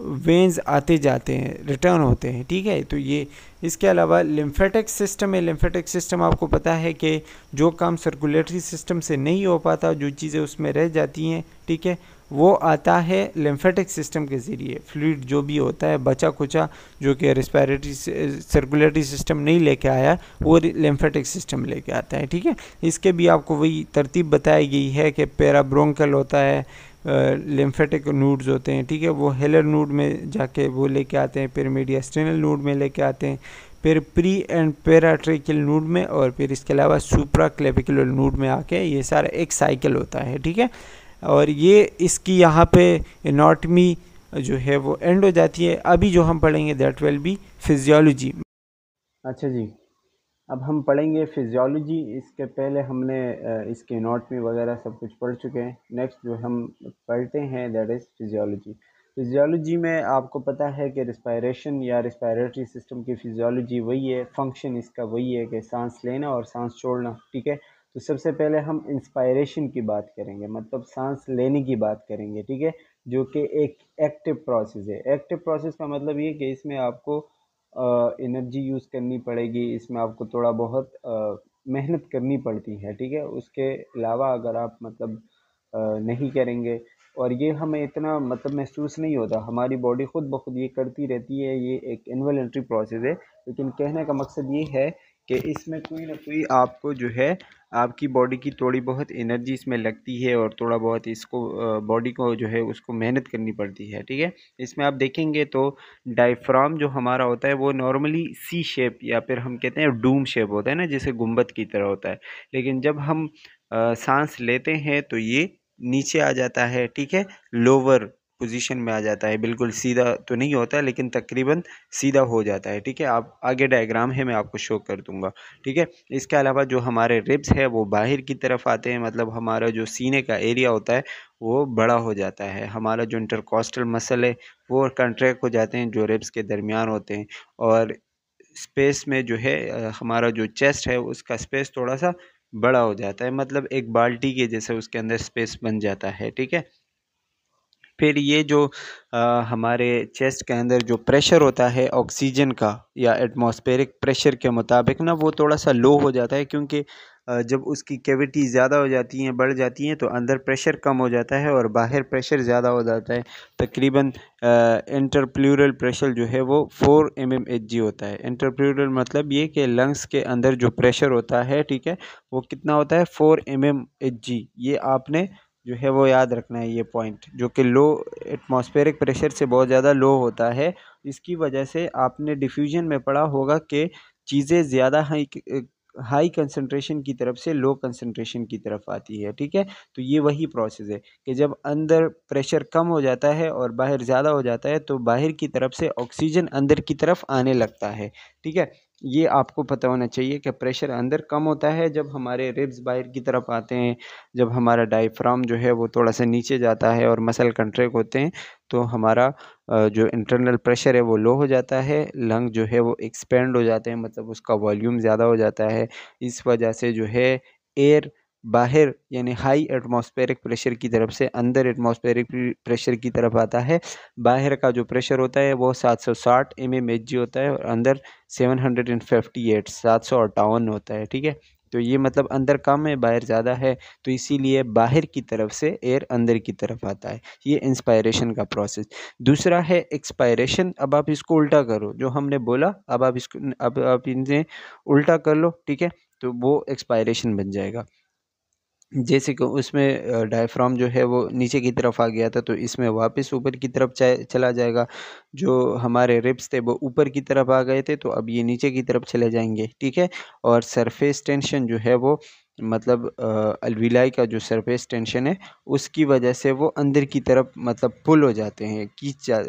वेंस आते जाते हैं रिटर्न होते हैं ठीक है तो ये इसके अलावा लिम्फेटिक सिस्टम है लिम्फेटिक सिस्टम आपको पता है कि जो काम सर्कुलेटरी सिस्टम से नहीं हो पाता जो चीज़ें उसमें रह जाती हैं ठीक है वो आता है लिम्फेटिक सिस्टम के ज़रिए फ्लूड जो भी होता है बचा खुचा जो कि रिस्पायरेटरी सर्कुलेटरी सिस्टम नहीं लेके आया वो लिम्फेटिक सिस्टम लेके आता है ठीक है इसके भी आपको वही तरतीब बताई गई है कि पैराब्रोंकल होता है लिम्फेटिक नूड्स होते हैं ठीक है वो हेलर नूड में जाके वो लेके आते हैं फिर मीडियास्टिनल नूड में लेके आते हैं फिर प्री एंड पैराट्रिकल नूड में और फिर इसके अलावा सुप्रा क्लेपिकुलर नूड में आके ये सारा एक साइकिल होता है ठीक है और ये इसकी यहाँ पे एनाटमी जो है वो एंड हो जाती है अभी जो हम पढ़ेंगे दैट विल बी फिजियोलॉजी अच्छा जी अब हम पढ़ेंगे फिजियोलॉजी इसके पहले हमने इसके एनाटमी वगैरह सब कुछ पढ़ चुके हैं नेक्स्ट जो हम पढ़ते हैं दैट इज़ फिजियोलॉजी फिजियोलॉजी में आपको पता है कि रिस्पायरेशन या रिस्पायरेटरी सिस्टम की फिजियोलॉजी वही है फंक्शन इसका वही है कि सांस लेना और सांस छोड़ना ठीक है तो सबसे पहले हम इंस्पायरेशन की बात करेंगे मतलब सांस लेने की बात करेंगे ठीक है जो कि एक एक्टिव प्रोसेस है एक्टिव प्रोसेस का मतलब ये कि इसमें आपको एनर्जी यूज़ करनी पड़ेगी इसमें आपको थोड़ा बहुत मेहनत करनी पड़ती है ठीक है उसके अलावा अगर आप मतलब आ, नहीं करेंगे और ये हमें इतना मतलब महसूस नहीं होता हमारी बॉडी खुद ब खुद ये करती रहती है ये एक इन्वेलेंट्री प्रोसेस है लेकिन कहने का मकसद ये है कि इसमें कोई ना कोई आपको जो है आपकी बॉडी की थोड़ी बहुत एनर्जी इसमें लगती है और थोड़ा बहुत इसको बॉडी को जो है उसको मेहनत करनी पड़ती है ठीक है इसमें आप देखेंगे तो डायफ्राम जो हमारा होता है वो नॉर्मली सी शेप या फिर हम कहते हैं डूम शेप होता है ना जैसे गुम्बद की तरह होता है लेकिन जब हम आ, सांस लेते हैं तो ये नीचे आ जाता है ठीक है लोअर पोजीशन में आ जाता है बिल्कुल सीधा तो नहीं होता है लेकिन तकरीबन सीधा हो जाता है ठीक है आप आगे डायग्राम है मैं आपको शो कर दूंगा ठीक है इसके अलावा जो हमारे रिब्स है वो बाहर की तरफ आते हैं मतलब हमारा जो सीने का एरिया होता है वो बड़ा हो जाता है हमारा जो इंटरकॉस्टल मसल है वो कंट्रैक्ट हो जाते हैं जो रिब्स के दरमियान होते हैं और स्पेस में जो है हमारा जो चेस्ट है उसका स्पेस थोड़ा सा बड़ा हो जाता है मतलब एक बाल्टी के जैसे उसके अंदर स्पेस बन जाता है ठीक है फिर ये जो आ, हमारे चेस्ट के अंदर जो प्रेशर होता है ऑक्सीजन का या एटमॉस्फेरिक प्रेशर के मुताबिक ना वो थोड़ा सा लो हो जाता है क्योंकि जब उसकी कैविटी ज़्यादा हो जाती हैं बढ़ जाती हैं तो अंदर प्रेशर कम हो जाता है और बाहर प्रेशर ज़्यादा हो जाता है तकरीबन इंटरप्ल्यूरल प्रेशर जो है वो four M M H G होता है इंटरप्ल्यूरल मतलब ये कि लंग्स के अंदर जो प्रेशर होता है ठीक है वो कितना होता है four M M H G ये आपने जो है वो याद रखना है ये पॉइंट जो कि लो एटमॉस्फेरिक प्रेशर से बहुत ज़्यादा लो होता है इसकी वजह से आपने डिफ्यूजन में पढ़ा होगा कि चीज़ें ज़्यादा हाई हाई कंसंट्रेशन की तरफ से लो कंसंट्रेशन की तरफ आती है ठीक है तो ये वही प्रोसेस है कि जब अंदर प्रेशर कम हो जाता है और बाहर ज़्यादा हो जाता है तो बाहर की तरफ से ऑक्सीजन अंदर की तरफ आने लगता है ठीक है ये आपको पता होना चाहिए कि प्रेशर अंदर कम होता है जब हमारे रिब्स बाहर की तरफ आते हैं जब हमारा डायफ्राम जो है वो थोड़ा सा नीचे जाता है और मसल कंट्रैक्ट होते हैं तो हमारा जो इंटरनल प्रेशर है वो लो हो जाता है लंग जो है वो एक्सपेंड हो जाते हैं मतलब उसका वॉल्यूम ज़्यादा हो जाता है इस वजह से जो है एयर बाहर यानी हाई एटमॉस्फेरिक प्रेशर की तरफ से अंदर एटमॉस्फेरिक प्रेशर की तरफ आता है बाहर का जो प्रेशर होता है वो 760 एम एम एच जी होता है और अंदर 758 सात सौ अट्ठावन होता है ठीक है तो ये मतलब अंदर कम है बाहर ज़्यादा है तो इसीलिए बाहर की तरफ से एयर अंदर की तरफ आता है ये इंस्पायरेशन का प्रोसेस दूसरा है एक्सपायरेशन अब आप इसको उल्टा करो जो हमने बोला अब आप इसको अब आप इनसे उल्टा कर लो ठीक है तो वो एक्सपायरेशन बन जाएगा जैसे कि उसमें डायफ्राम जो है वो नीचे की तरफ आ गया था तो इसमें वापस ऊपर की तरफ चला जाएगा जो हमारे रिप्स थे वो ऊपर की तरफ आ गए थे तो अब ये नीचे की तरफ चले जाएंगे ठीक है और सरफेस टेंशन जो है वो मतलब अलविलाई का जो सरफेस टेंशन है उसकी वजह से वो अंदर की तरफ मतलब पुल हो जाते हैं खींच जा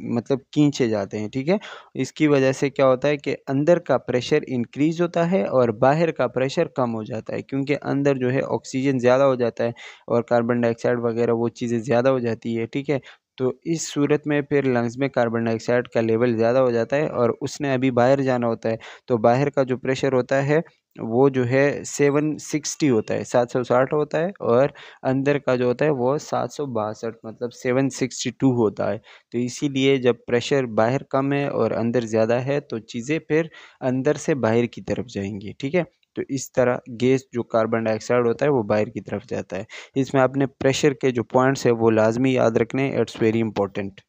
मतलब खींचे जाते हैं ठीक है इसकी वजह से क्या होता है कि अंदर का प्रेशर इंक्रीज़ होता है और बाहर का प्रेशर कम हो जाता है क्योंकि अंदर जो है ऑक्सीजन ज़्यादा हो जाता है और कार्बन डाइऑक्साइड वगैरह वो चीज़ें ज़्यादा हो जाती है ठीक है तो इस सूरत में फिर लंग्स में कार्बन डाइऑक्साइड का लेवल ज़्यादा हो जाता है और उसने अभी बाहर जाना होता है तो बाहर का जो प्रेशर होता है वो जो है सेवन सिक्सटी होता है सात सौ साठ होता है और अंदर का जो होता है वो सात सौ बासठ मतलब सेवन सिक्सटी टू होता है तो इसीलिए जब प्रेशर बाहर कम है और अंदर ज़्यादा है तो चीज़ें फिर अंदर से बाहर की तरफ जाएंगी ठीक है तो इस तरह गैस जो कार्बन डाइऑक्साइड होता है वो बाहर की तरफ जाता है इसमें आपने प्रेशर के जो पॉइंट्स है वो लाजमी याद रखने इट्स वेरी इंपॉर्टेंट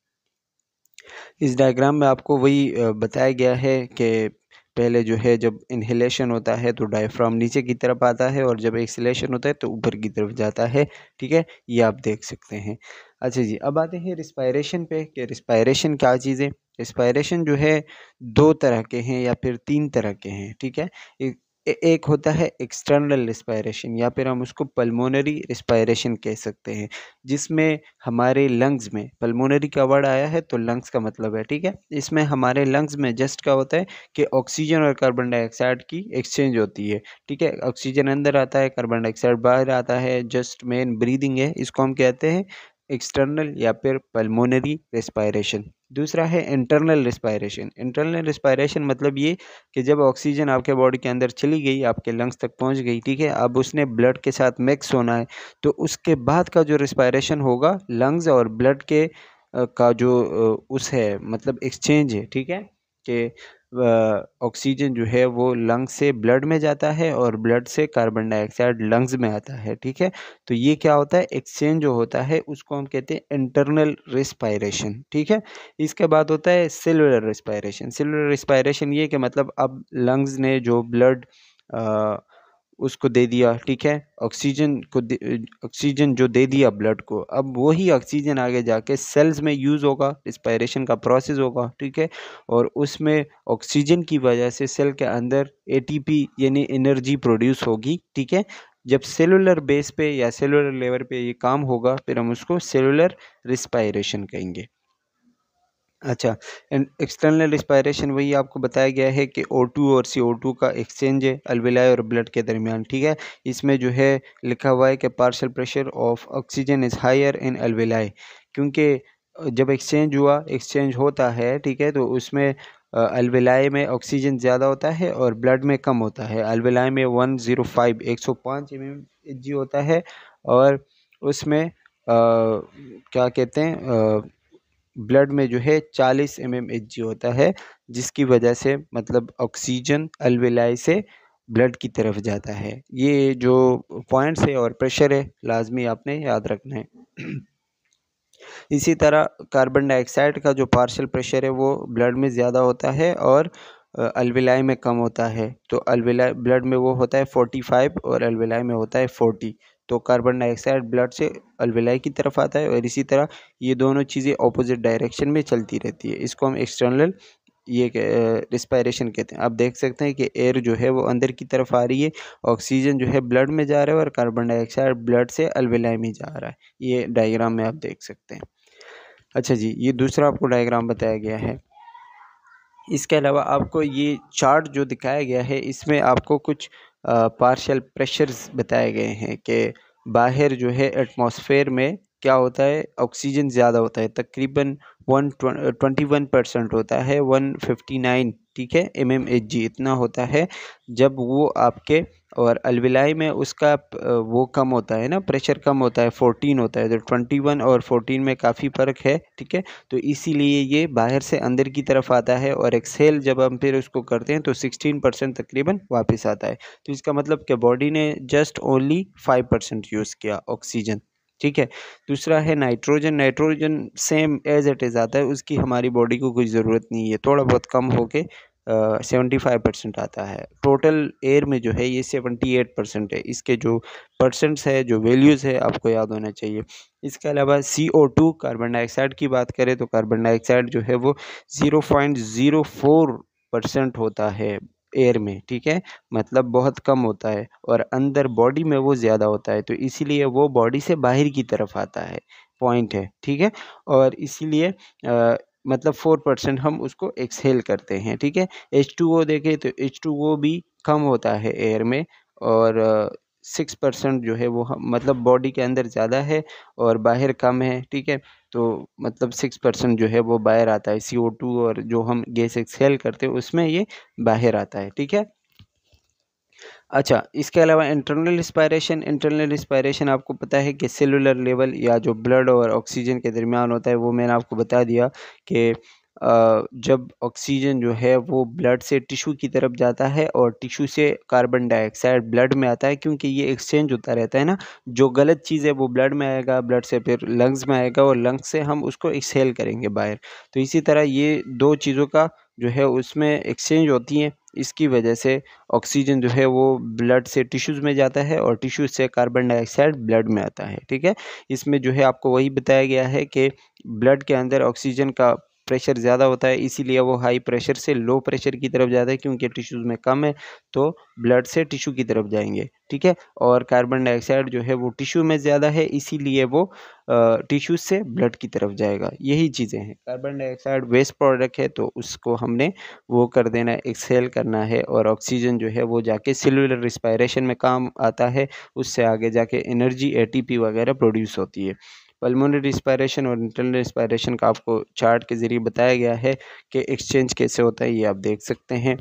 इस डायग्राम में आपको वही बताया गया है कि पहले जो है जब इन्हेलेशन होता है तो डायफ्राम नीचे की तरफ आता है और जब एक्सलेशन होता है तो ऊपर की तरफ जाता है ठीक है ये आप देख सकते हैं अच्छा जी अब आते हैं रिस्पायरेशन पे कि रिस्पायरेशन क्या चीज़ है रिस्पायरेशन जो है दो तरह के हैं या फिर तीन तरह के हैं ठीक है एक होता है एक्सटर्नल रिस्पायरेशन या फिर हम उसको पल्मोनरी रिस्पायरेशन कह सकते हैं जिसमें हमारे लंग्स में पल्मोनरी का वर्ड आया है तो लंग्स का मतलब है ठीक है इसमें हमारे लंग्स में जस्ट क्या होता है कि ऑक्सीजन और कार्बन डाइऑक्साइड की एक्सचेंज होती है ठीक है ऑक्सीजन अंदर आता है कार्बन डाइऑक्साइड बाहर आता है जस्ट मेन ब्रीदिंग है इसको हम कहते हैं एक्सटर्नल या फिर पल्मोनरी रेस्पायरेशन दूसरा है इंटरनल रिस्पायरेशन इंटरनल रिस्पायरेशन मतलब ये कि जब ऑक्सीजन आपके बॉडी के अंदर चली गई आपके लंग्स तक पहुंच गई ठीक है अब उसने ब्लड के साथ मिक्स होना है तो उसके बाद का जो रिस्पायरेशन होगा लंग्स और ब्लड के का जो उस है मतलब एक्सचेंज है ठीक है कि ऑक्सीजन जो है वो लंग्स से ब्लड में जाता है और ब्लड से कार्बन डाइऑक्साइड लंग्स में आता है ठीक है तो ये क्या होता है एक्सचेंज जो होता है उसको हम कहते हैं इंटरनल रिस्पायरेशन ठीक है इसके बाद होता है सेलुलर रिस्पायरेशन सेलुलर रिस्पायरेशन ये कि मतलब अब लंग्स ने जो ब्लड उसको दे दिया ठीक है ऑक्सीजन को ऑक्सीजन जो दे दिया ब्लड को अब वही ऑक्सीजन आगे जाके सेल्स में यूज़ होगा रिस्पायरेशन का प्रोसेस होगा ठीक है और उसमें ऑक्सीजन की वजह से सेल के अंदर एटीपी यानी एनर्जी प्रोड्यूस होगी ठीक है जब सेलुलर बेस पे या सेलुलर लेवल पे ये काम होगा फिर हम उसको सेलुलर रिस्पायरेशन कहेंगे अच्छा एंड एक्सटर्नल रिस्पायरेशन वही आपको बताया गया है कि ओ टू और सी ओ टू का एक्सचेंज है अलविलाई और ब्लड के दरमियान ठीक है इसमें जो है लिखा हुआ है कि partial pressure of oxygen is higher in alveoli क्योंकि जब एक्सचेंज हुआ एक्सचेंज होता है ठीक है तो उसमें अलविलाई में ऑक्सीजन ज़्यादा होता है और ब्लड में कम होता है अलविलाई में वन ज़ीरो फाइव एक सौ पाँच एम जी होता है और उसमें आ, क्या कहते हैं ब्लड में जो है चालीस एम एम होता है जिसकी वजह से मतलब ऑक्सीजन अलविलाई से ब्लड की तरफ जाता है ये जो पॉइंट्स है और प्रेशर है लाजमी आपने याद रखना है इसी तरह कार्बन डाइऑक्साइड का जो पार्शल प्रेशर है वो ब्लड में ज़्यादा होता है और अलविलाई में कम होता है तो अलविलाई ब्लड में वो होता है फोर्टी फाइव और अलविलाई में होता है फोर्टी तो कार्बन डाइऑक्साइड ब्लड से अलविलाई की तरफ आता है और इसी तरह ये दोनों चीज़ें ऑपोजिट डायरेक्शन में चलती रहती है इसको हम एक्सटर्नल ये रिस्पायरेशन कहते हैं आप देख सकते हैं कि एयर जो है वो अंदर की तरफ आ रही है ऑक्सीजन जो है ब्लड में जा रहा है और कार्बन डाइऑक्साइड ब्लड से अलविलाई में जा रहा है ये डायग्राम में आप देख सकते हैं अच्छा जी ये दूसरा आपको डायग्राम बताया गया है इसके अलावा आपको ये चार्ट जो दिखाया गया है इसमें आपको कुछ पार्शियल प्रेशर्स बताए गए हैं कि बाहर जो है एटमॉस्फेयर में क्या होता है ऑक्सीजन ज़्यादा होता है तकरीबन वन ट्वेंटी वन परसेंट होता है वन फिफ्टी नाइन ठीक है एम एम एच जी इतना होता है जब वो आपके और अलविलाई में उसका वो कम होता है ना प्रेशर कम होता है फोर्टीन होता है तो ट्वेंटी वन और फोर्टीन में काफ़ी फ़र्क है ठीक है तो इसीलिए ये बाहर से अंदर की तरफ आता है और एक्सेल जब हम फिर उसको करते हैं तो सिक्सटीन परसेंट तकरीबन वापस आता है तो इसका मतलब कि बॉडी ने just only five percent use किया ऑक्सीजन ठीक है दूसरा है nitrogen nitrogen same as it is आता है उसकी हमारी बॉडी को कोई ज़रूरत नहीं है थोड़ा बहुत कम हो के सेवेंटी फाइव परसेंट आता है टोटल एयर में जो है ये सेवेंटी एट परसेंट है इसके जो परसेंट्स है जो वैल्यूज़ है आपको याद होना चाहिए इसके अलावा C O two carbon dioxide की बात करें तो कार्बन डाइऑक्साइड जो है वो zero point zero four percent होता है एयर में ठीक है मतलब बहुत कम होता है और अंदर बॉडी में वो ज़्यादा होता है तो इसीलिए वो बॉडी से बाहर की तरफ आता है पॉइंट है ठीक है और इसीलिए मतलब फोर परसेंट हम उसको एक्सहेल करते हैं ठीक है एच टू ओ देखें तो एच टू ओ भी कम होता है एयर में और सिक्स परसेंट जो है वो हम मतलब बॉडी के अंदर ज़्यादा है और बाहर कम है ठीक है तो मतलब सिक्स परसेंट जो है वो बाहर आता है सी ओ टू और जो हम गैस एक्सहेल करते हैं उसमें ये बाहर आता है ठीक है अच्छा इसके अलावा इंटरनल रिस्पायरेशन इंटरनल रिस्पायरेशन आपको पता है कि सेलुलर लेवल या जो ब्लड और ऑक्सीजन के दरमियान होता है वो मैंने आपको बता दिया कि जब ऑक्सीजन जो है वो ब्लड से टिशू की तरफ जाता है और टिशू से कार्बन डाइऑक्साइड ब्लड में आता है क्योंकि ये एक्सचेंज होता रहता है ना जो गलत चीज़ है वो ब्लड में आएगा ब्लड से फिर लंग्स में आएगा और लंग्स से हम उसको एक्सेल करेंगे बाहर तो इसी तरह ये दो चीज़ों का जो है उसमें एक्सचेंज होती हैं इसकी वजह से ऑक्सीजन जो है वो ब्लड से टिश्यूज़ में जाता है और टिश्यूज से कार्बन डाइऑक्साइड ब्लड में आता है ठीक है इसमें जो है आपको वही बताया गया है कि ब्लड के अंदर ऑक्सीजन का प्रेशर ज़्यादा होता है इसीलिए वो हाई प्रेशर से लो प्रेशर की तरफ जाता है क्योंकि टिश्यूज़ में कम है तो ब्लड से टिश्यू की तरफ जाएंगे ठीक है और कार्बन डाइऑक्साइड जो है वो टिश्यू में ज़्यादा है इसीलिए वो टिश्यूज से ब्लड की तरफ जाएगा यही चीज़ें हैं कार्बन डाइऑक्साइड वेस्ट प्रोडक्ट है तो उसको हमने वो कर देना है एक्सेल करना है और ऑक्सीजन जो है वो जाके सेलुलर रिस्पायरेशन में काम आता है उससे आगे जाके एनर्जी एटीपी वगैरह प्रोड्यूस होती है पलमोनरी रिस्पायरेशन और इंटरनल रिस्पायरेशन का आपको चार्ट के ज़रिए बताया गया है कि एक्सचेंज कैसे होता है ये आप देख सकते हैं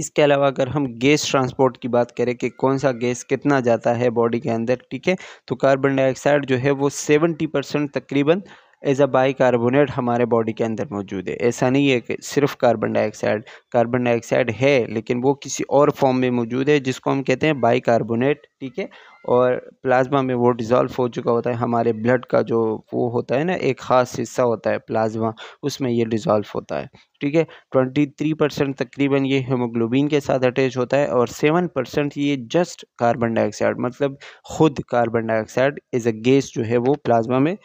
इसके अलावा अगर हम गैस ट्रांसपोर्ट की बात करें कि कौन सा गैस कितना जाता है बॉडी के अंदर ठीक है तो कार्बन डाइऑक्साइड जो है वो सेवेंटी परसेंट तकरीबन एज अ बाई कार्बोनेट हमारे बॉडी के अंदर मौजूद है ऐसा नहीं है कि सिर्फ कार्बन डाइऑक्साइड कार्बन डाइऑक्साइड है लेकिन वो किसी और फॉर्म में मौजूद है जिसको हम कहते हैं बाई कार्बोनेट ठीक है और प्लाज्मा में वो डिज़ोल्व हो चुका होता है हमारे ब्लड का जो वो होता है ना एक ख़ास हिस्सा होता है प्लाज्मा उसमें ये डिज़ोल्व होता है ठीक है ट्वेंटी थ्री परसेंट तकरीबन ये हेमोग्लोबिन के साथ अटैच होता है और सेवन परसेंट ये जस्ट कार्बन डाइऑक्साइड मतलब खुद carbon dioxide as a gas जो है वो प्लाज्मा में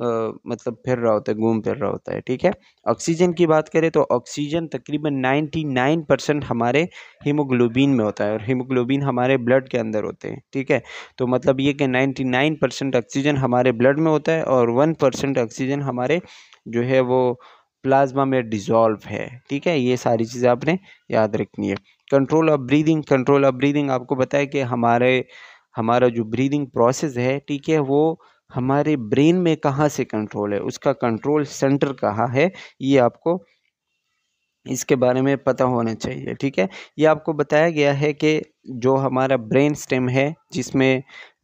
मतलब फिर रहा होता है घूम फिर रहा होता है ठीक है ऑक्सीजन की बात करें तो ऑक्सीजन तकरीबन 99 परसेंट हमारे हीमोग्लोबिन में होता है और हीमोग्लोबिन हमारे ब्लड के अंदर होते हैं ठीक है तो मतलब ये कि 99 परसेंट ऑक्सीजन हमारे ब्लड में होता है और 1 परसेंट ऑक्सीजन हमारे जो है वो प्लाज्मा में डिज़ोल्व है ठीक है ये सारी चीज़ें आपने याद रखनी है control of breathing control of breathing आपको बताया कि हमारे हमारा जो ब्रीदिंग प्रोसेस है ठीक है वो हमारे ब्रेन में कहाँ से कंट्रोल है उसका कंट्रोल सेंटर कहाँ है ये आपको इसके बारे में पता होना चाहिए ठीक है ये आपको बताया गया है कि जो हमारा ब्रेन स्टेम है जिसमें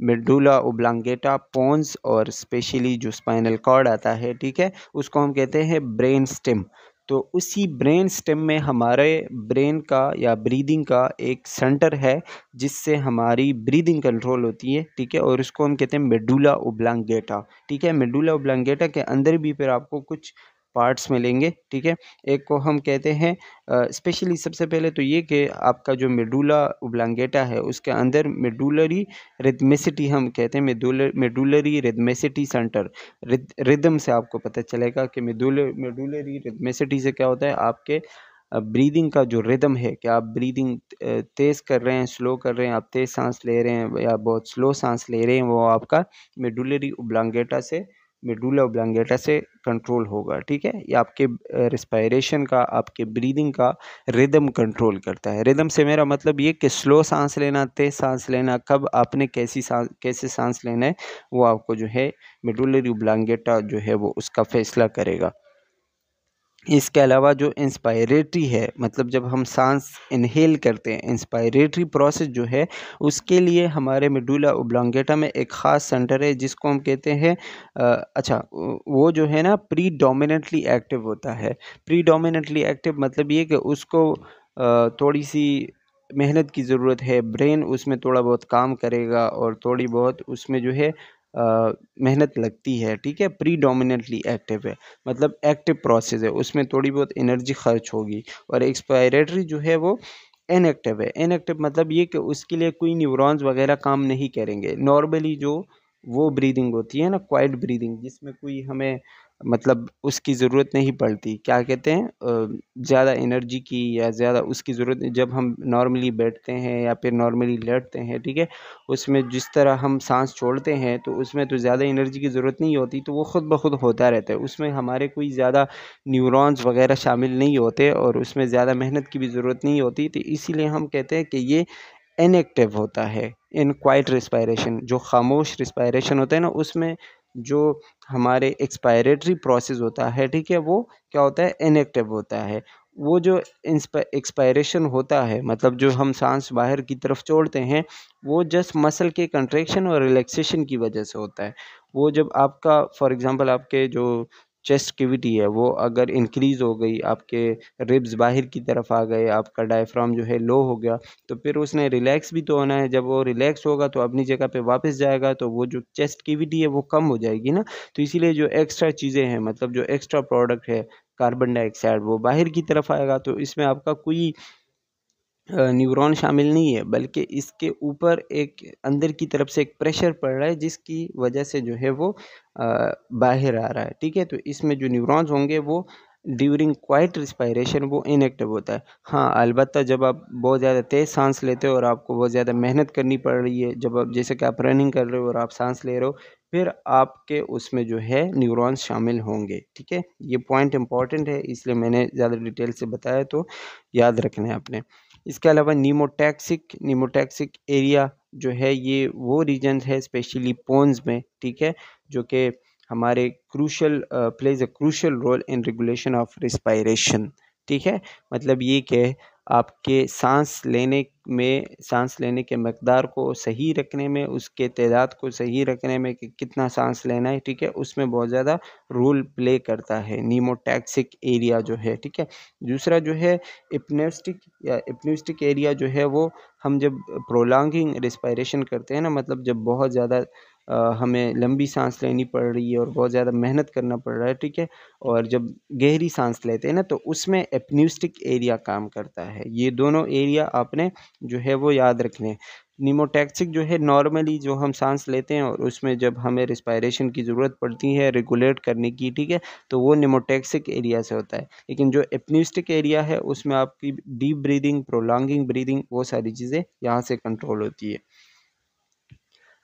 मेडुला ओब्लांगेटा पोन्स और स्पेशली जो स्पाइनल कॉर्ड आता है ठीक है उसको हम कहते हैं ब्रेन स्टेम तो उसी ब्रेन स्टेम में हमारे ब्रेन का या ब्रीदिंग का एक सेंटर है जिससे हमारी ब्रीदिंग कंट्रोल होती है ठीक है और इसको हम कहते हैं मेडुला ओब्लांगेटा ठीक है मेडुला ओब्लांगेटा के अंदर भी फिर आपको कुछ पार्ट्स मिलेंगे ठीक है एक को हम कहते हैं स्पेशली सबसे पहले तो ये कि आपका जो मेडुला उब्लांगेटा है उसके अंदर मेडुलरी रिदमेसिटी हम कहते हैं मेडुलरी रिदमेसिटी सेंटर रिदम से आपको पता चलेगा कि मेडुल मेडुलरी रिदमेसिटी से क्या होता है आपके ब्रीदिंग का जो रिदम है कि आप ब्रीदिंग तेज़ कर रहे हैं स्लो कर रहे हैं आप तेज़ सांस ले रहे हैं या बहुत स्लो सांस ले रहे हैं वो आपका मेडुलरी उब्लांगेटा से मेडुला ब्लैंगेटा से कंट्रोल होगा ठीक है ये आपके रिस्पायरेशन का आपके ब्रीदिंग का रिदम कंट्रोल करता है रिदम से मेरा मतलब ये कि स्लो सांस लेना तेज़ सांस लेना कब आपने कैसी सांस कैसे सांस लेना है वो आपको जो है मेडुलरी ब्लैंगेटा जो है वो उसका फैसला करेगा इसके अलावा जो इंस्पायरेटरी है मतलब जब हम सांस इनहेल करते हैं इंस्पायरेटरी प्रोसेस जो है उसके लिए हमारे मेडुला ओब्लोंगेटा में एक ख़ास सेंटर है जिसको हम कहते हैं अच्छा वो जो है ना प्री एक्टिव होता है प्री एक्टिव मतलब ये कि उसको थोड़ी सी मेहनत की ज़रूरत है ब्रेन उसमें थोड़ा बहुत काम करेगा और थोड़ी बहुत उसमें जो है मेहनत लगती है ठीक है प्री डोमिनेटली एक्टिव है मतलब एक्टिव प्रोसेस है उसमें थोड़ी बहुत एनर्जी खर्च होगी और एक्सपायरेटरी जो है वो इनएक्टिव है इनएक्टिव मतलब ये कि उसके लिए कोई न्यूरॉन्स वगैरह काम नहीं करेंगे नॉर्मली जो वो ब्रीदिंग होती है ना क्वाइट ब्रीदिंग जिसमें कोई हमें मतलब उसकी ज़रूरत नहीं पड़ती क्या कहते हैं ज़्यादा एनर्जी की या ज़्यादा उसकी ज़रूरत जब हम नॉर्मली बैठते हैं या फिर नॉर्मली लेटते हैं ठीक है उसमें जिस तरह हम सांस छोड़ते हैं तो उसमें तो ज़्यादा एनर्जी की ज़रूरत नहीं होती तो वो ख़ुद ब खुद होता रहता है उसमें हमारे कोई ज़्यादा न्यूरोस वगैरह शामिल नहीं होते और उसमें ज़्यादा मेहनत की भी ज़रूरत नहीं होती तो इसीलिए हम कहते हैं कि ये इनएक्टिव होता है इन क्वाइट रिस्पायरेशन जो खामोश रिस्पायरेशन होता है ना उसमें जो हमारे एक्सपायरेटरी प्रोसेस होता है ठीक है वो क्या होता है इनएक्टिव होता है वो जो एक्सपायरेशन होता है मतलब जो हम सांस बाहर की तरफ छोड़ते हैं वो जस्ट मसल के कंट्रेक्शन और रिलैक्सेशन की वजह से होता है वो जब आपका फॉर एग्जांपल आपके जो चेस्ट कीविटी है वो अगर इंक्रीज़ हो गई आपके रिब्स बाहर की तरफ आ गए आपका डायफ्राम जो है लो हो गया तो फिर उसने रिलैक्स भी तो होना है जब वो रिलैक्स होगा तो अपनी जगह पे वापस जाएगा तो वो जो चेस्ट कीविटी है वो कम हो जाएगी ना तो इसीलिए जो एक्स्ट्रा चीज़ें हैं मतलब जो एक्स्ट्रा प्रोडक्ट है कार्बन डाइऑक्साइड वो बाहर की तरफ आएगा तो इसमें आपका कोई न्यूरॉन शामिल नहीं है बल्कि इसके ऊपर एक अंदर की तरफ से एक प्रेशर पड़ रहा है जिसकी वजह से जो है वो बाहर आ रहा है ठीक है तो इसमें जो न्यूरॉन्स होंगे वो ड्यूरिंग क्वाइट रिस्पायरेशन वो इनएक्टिव होता है हाँ अलबत्त जब आप बहुत ज़्यादा तेज़ सांस लेते हो और आपको बहुत ज़्यादा मेहनत करनी पड़ रही है जब आप जैसे कि आप रनिंग कर रहे हो और आप सांस ले रहे हो फिर आपके उसमें जो है न्यूरॉन्स शामिल होंगे ठीक है ये पॉइंट इंपॉर्टेंट है इसलिए मैंने ज़्यादा डिटेल से बताया तो याद रखना है आपने इसके अलावा नीमोटैक्सिक नीमोटैक्सिक एरिया जो है ये वो रीजन है स्पेशली पोन्स में ठीक है जो कि हमारे crucial plays a crucial role in regulation of respiration ठीक है मतलब ये कि आपके सांस लेने में सांस लेने के मकदार को सही रखने में उसके तदाद को सही रखने में कि कितना सांस लेना है ठीक है उसमें बहुत ज़्यादा रोल प्ले करता है नीमोटैक्सिक एरिया जो है ठीक है दूसरा जो है इपनेस्टिक या इपनेस्टिक एरिया जो है वो हम जब प्रोलॉन्गिंग रिस्पायरेशन करते हैं ना मतलब जब बहुत ज़्यादा हमें लंबी सांस लेनी पड़ रही है और बहुत ज़्यादा मेहनत करना पड़ रहा है ठीक है और जब गहरी सांस लेते हैं ना तो उसमें एपन्यूस्टिक एरिया काम करता है ये दोनों एरिया आपने जो है वो याद रखने हैं निमोटैक्सिक जो है नॉर्मली जो हम सांस लेते हैं और उसमें जब हमें रिस्पायरेशन की ज़रूरत पड़ती है रेगुलेट करने की ठीक है तो वो निमोटैक्सिक एरिया से होता है लेकिन जो एपन्यूस्टिक एरिया है उसमें आपकी डीप ब्रीदिंग प्रोलॉन्गिंग ब्रीदिंग वो सारी चीज़ें यहाँ से कंट्रोल होती है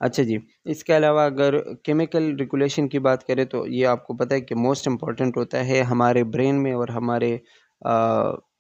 अच्छा जी इसके अलावा अगर केमिकल रेगुलेशन की बात करें तो ये आपको पता है कि मोस्ट इम्पॉर्टेंट होता है हमारे ब्रेन में और हमारे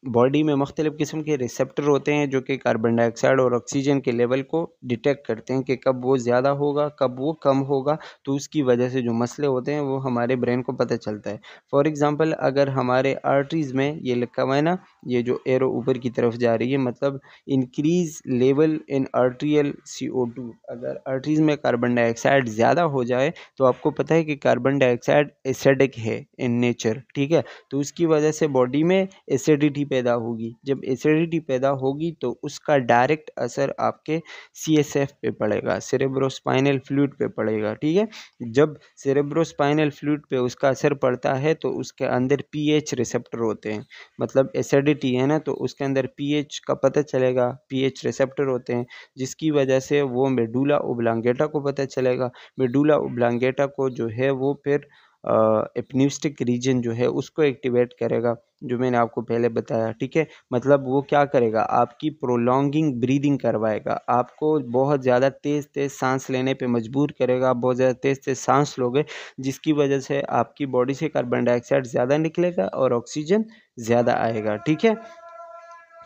बॉडी में मुख्तलिफ़ किस्म के रिसेप्टर होते हैं जो कि कार्बन डाइऑक्साइड और ऑक्सीजन के लेवल को डिटेक्ट करते हैं कि कब वो ज़्यादा होगा कब वो कम होगा तो उसकी वजह से जो मसले होते हैं वो हमारे ब्रेन को पता चलता है फॉर एग्ज़ाम्पल अगर हमारे आर्टरीज़ में ये लिखा हुआ है ना ये जो एरो ऊपर की तरफ जा रही है मतलब increase level in arterial C O two अगर आर्टरीज़ में कार्बन डाइऑक्साइड ज़्यादा हो जाए तो आपको पता है कि कार्बन डाइऑक्साइड एसिडिक है इन नेचर ठीक है तो उसकी वजह से बॉडी में एसिडिटी पैदा होगी जब एसिडिटी पैदा होगी तो उसका डायरेक्ट असर आपके सी एस एफ पे पड़ेगा सेरेब्रोस्पाइनल फ्लूड पे पड़ेगा ठीक है जब सेरेब्रोस्पाइनल फ्लूड पे उसका असर पड़ता है तो उसके अंदर पीएच रिसेप्टर होते हैं मतलब एसिडिटी है ना तो उसके अंदर पी का पता चलेगा पी रिसेप्टर होते हैं जिसकी वजह से वो मेडूला ओब्लांगेटा को पता चलेगा मेडूला ओब्लांगेटा को जो है वो फिर एपनिस्टिक रीजन जो है उसको एक्टिवेट करेगा जो मैंने आपको पहले बताया ठीक है मतलब वो क्या करेगा आपकी प्रोलॉन्गिंग ब्रीदिंग करवाएगा आपको बहुत ज़्यादा तेज़ तेज़ सांस लेने पे मजबूर करेगा आप बहुत ज़्यादा तेज़ तेज़ सांस लोगे जिसकी वजह से आपकी बॉडी से कार्बन डाइऑक्साइड ज़्यादा निकलेगा और ऑक्सीजन ज़्यादा आएगा ठीक है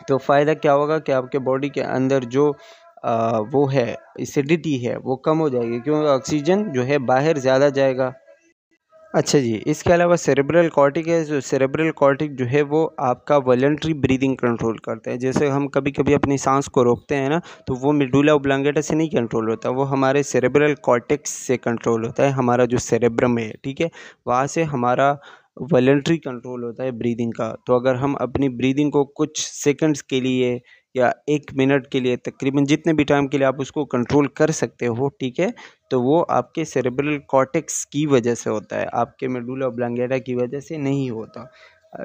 तो फ़ायदा क्या होगा कि आपके बॉडी के अंदर जो आ, वो है एसिडिटी है वो कम हो जाएगी क्योंकि ऑक्सीजन जो है बाहर ज़्यादा जाएगा अच्छा जी इसके अलावा सेरेब्रल कॉर्टिक है जो सेरेब्रल कॉर्टिक जो है वो आपका वॉलेंट्री ब्रीदिंग कंट्रोल करता है जैसे हम कभी कभी अपनी सांस को रोकते हैं ना तो वो मिडुला ओब्लांगेटा से नहीं कंट्रोल होता वो हमारे सेरेब्रल कॉर्टिक्स से कंट्रोल होता है हमारा जो सेरेब्रम है ठीक है वहाँ से हमारा वॉलेंट्री कंट्रोल होता है ब्रीदिंग का तो अगर हम अपनी ब्रीदिंग को कुछ सेकेंड्स के लिए या एक मिनट के लिए तकरीबन जितने भी टाइम के लिए आप उसको कंट्रोल कर सकते हो ठीक है तो वो आपके सेरेब्रल कॉटेक्स की वजह से होता है आपके मेडुला ब्लैंगेटा की वजह से नहीं होता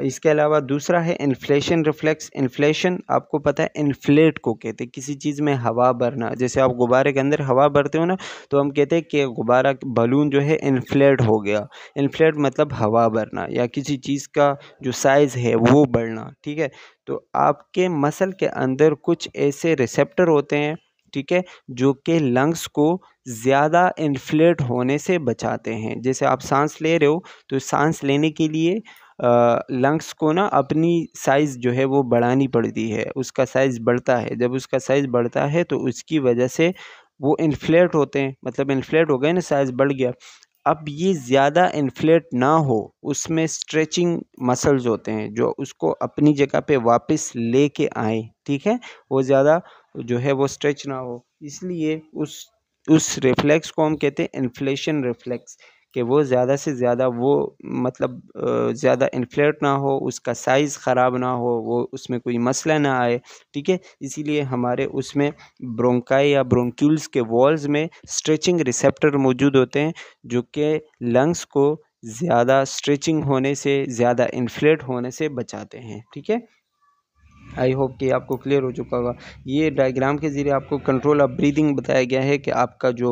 इसके अलावा दूसरा है इन्फ्लेशन रिफ्लेक्स इन्फ्लेशन आपको पता है इन्फ्लेट को कहते हैं किसी चीज़ में हवा भरना जैसे आप गुब्बारे के अंदर हवा भरते हो ना तो हम कहते हैं कि गुब्बारा बलून जो है इन्फ्लेट हो गया इन्फ्लेट मतलब हवा भरना या किसी चीज़ का जो साइज़ है वो बढ़ना ठीक है तो आपके मसल के अंदर कुछ ऐसे रिसेप्टर होते हैं ठीक है जो कि लंग्स को ज़्यादा इन्फ्लेट होने से बचाते हैं जैसे आप सांस ले रहे हो तो सांस लेने के लिए लंग्स को ना अपनी साइज़ जो है वो बढ़ानी पड़ती है उसका साइज़ बढ़ता है जब उसका साइज़ बढ़ता है तो उसकी वजह से वो इन्फ्लेट होते हैं मतलब इन्फ्लेट हो गए ना साइज़ बढ़ गया अब ये ज़्यादा इन्फ्लेट ना हो उसमें स्ट्रेचिंग मसल्स होते हैं जो उसको अपनी जगह पे वापस ले के आए ठीक है वो ज़्यादा जो है वो स्ट्रेच ना हो इसलिए उस उस रिफ्लेक्स को हम कहते हैं इन्फ्लेशन रिफ्लेक्स कि वो ज़्यादा से ज़्यादा वो मतलब ज़्यादा इन्फ्लेट ना हो उसका साइज़ ख़राब ना हो वो उसमें कोई मसला ना आए ठीक है इसीलिए हमारे उसमें ब्रोंकाई या ब्रोंक्यूल्स के वॉल्स में स्ट्रेचिंग रिसेप्टर मौजूद होते हैं जो कि लंग्स को ज़्यादा स्ट्रेचिंग होने से ज़्यादा इन्फ्लेट होने से बचाते हैं ठीक है आई होप कि आपको क्लियर हो चुका होगा ये डायग्राम के ज़रिए आपको कंट्रोल ऑफ ब्रीदिंग बताया गया है कि आपका जो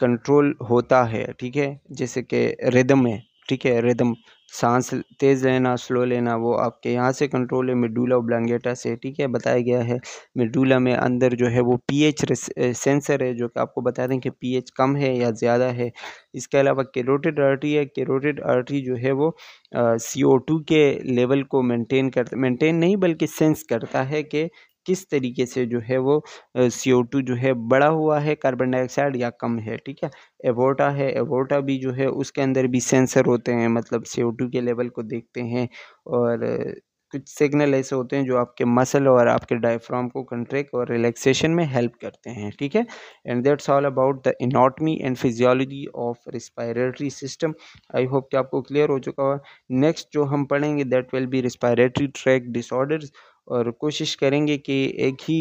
कंट्रोल होता है ठीक है जैसे कि रिदम है ठीक है रिदम सांस तेज़ लेना स्लो लेना वो आपके यहाँ से कंट्रोल है मेडूला ब्लैंगेटा से ठीक है बताया गया है मिडूला में अंदर जो है वो पीएच सेंसर eh, है जो कि आपको बता दें कि पीएच कम है या ज़्यादा है इसके अलावा केरोटेड आर्टी है केरोटेड आर्टी जो है वो सी ओ टू के लेवल को मेंटेन कर मेंटेन नहीं बल्कि सेंस करता है कि किस तरीके से जो है वो सी ओ टू जो है बड़ा हुआ है कार्बन डाइऑक्साइड या कम है ठीक है एवोटा है एवोटा भी जो है उसके अंदर भी सेंसर होते हैं मतलब सी ओ टू के लेवल को देखते हैं और कुछ सिग्नल ऐसे होते हैं जो आपके मसल और आपके डायफ्राम को कंट्रैक्ट और रिलैक्सेशन में हेल्प करते हैं ठीक है and that's all about the anatomy and physiology of respiratory system I hope कि आपको क्लियर हो चुका होगा नेक्स्ट जो हम पढ़ेंगे that will be respiratory tract disorders और कोशिश करेंगे कि एक ही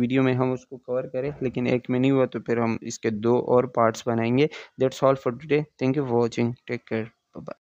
वीडियो में हम उसको कवर करें लेकिन एक में नहीं हुआ तो फिर हम इसके दो और पार्ट्स बनाएंगे that's all for today thank you for watching take care bye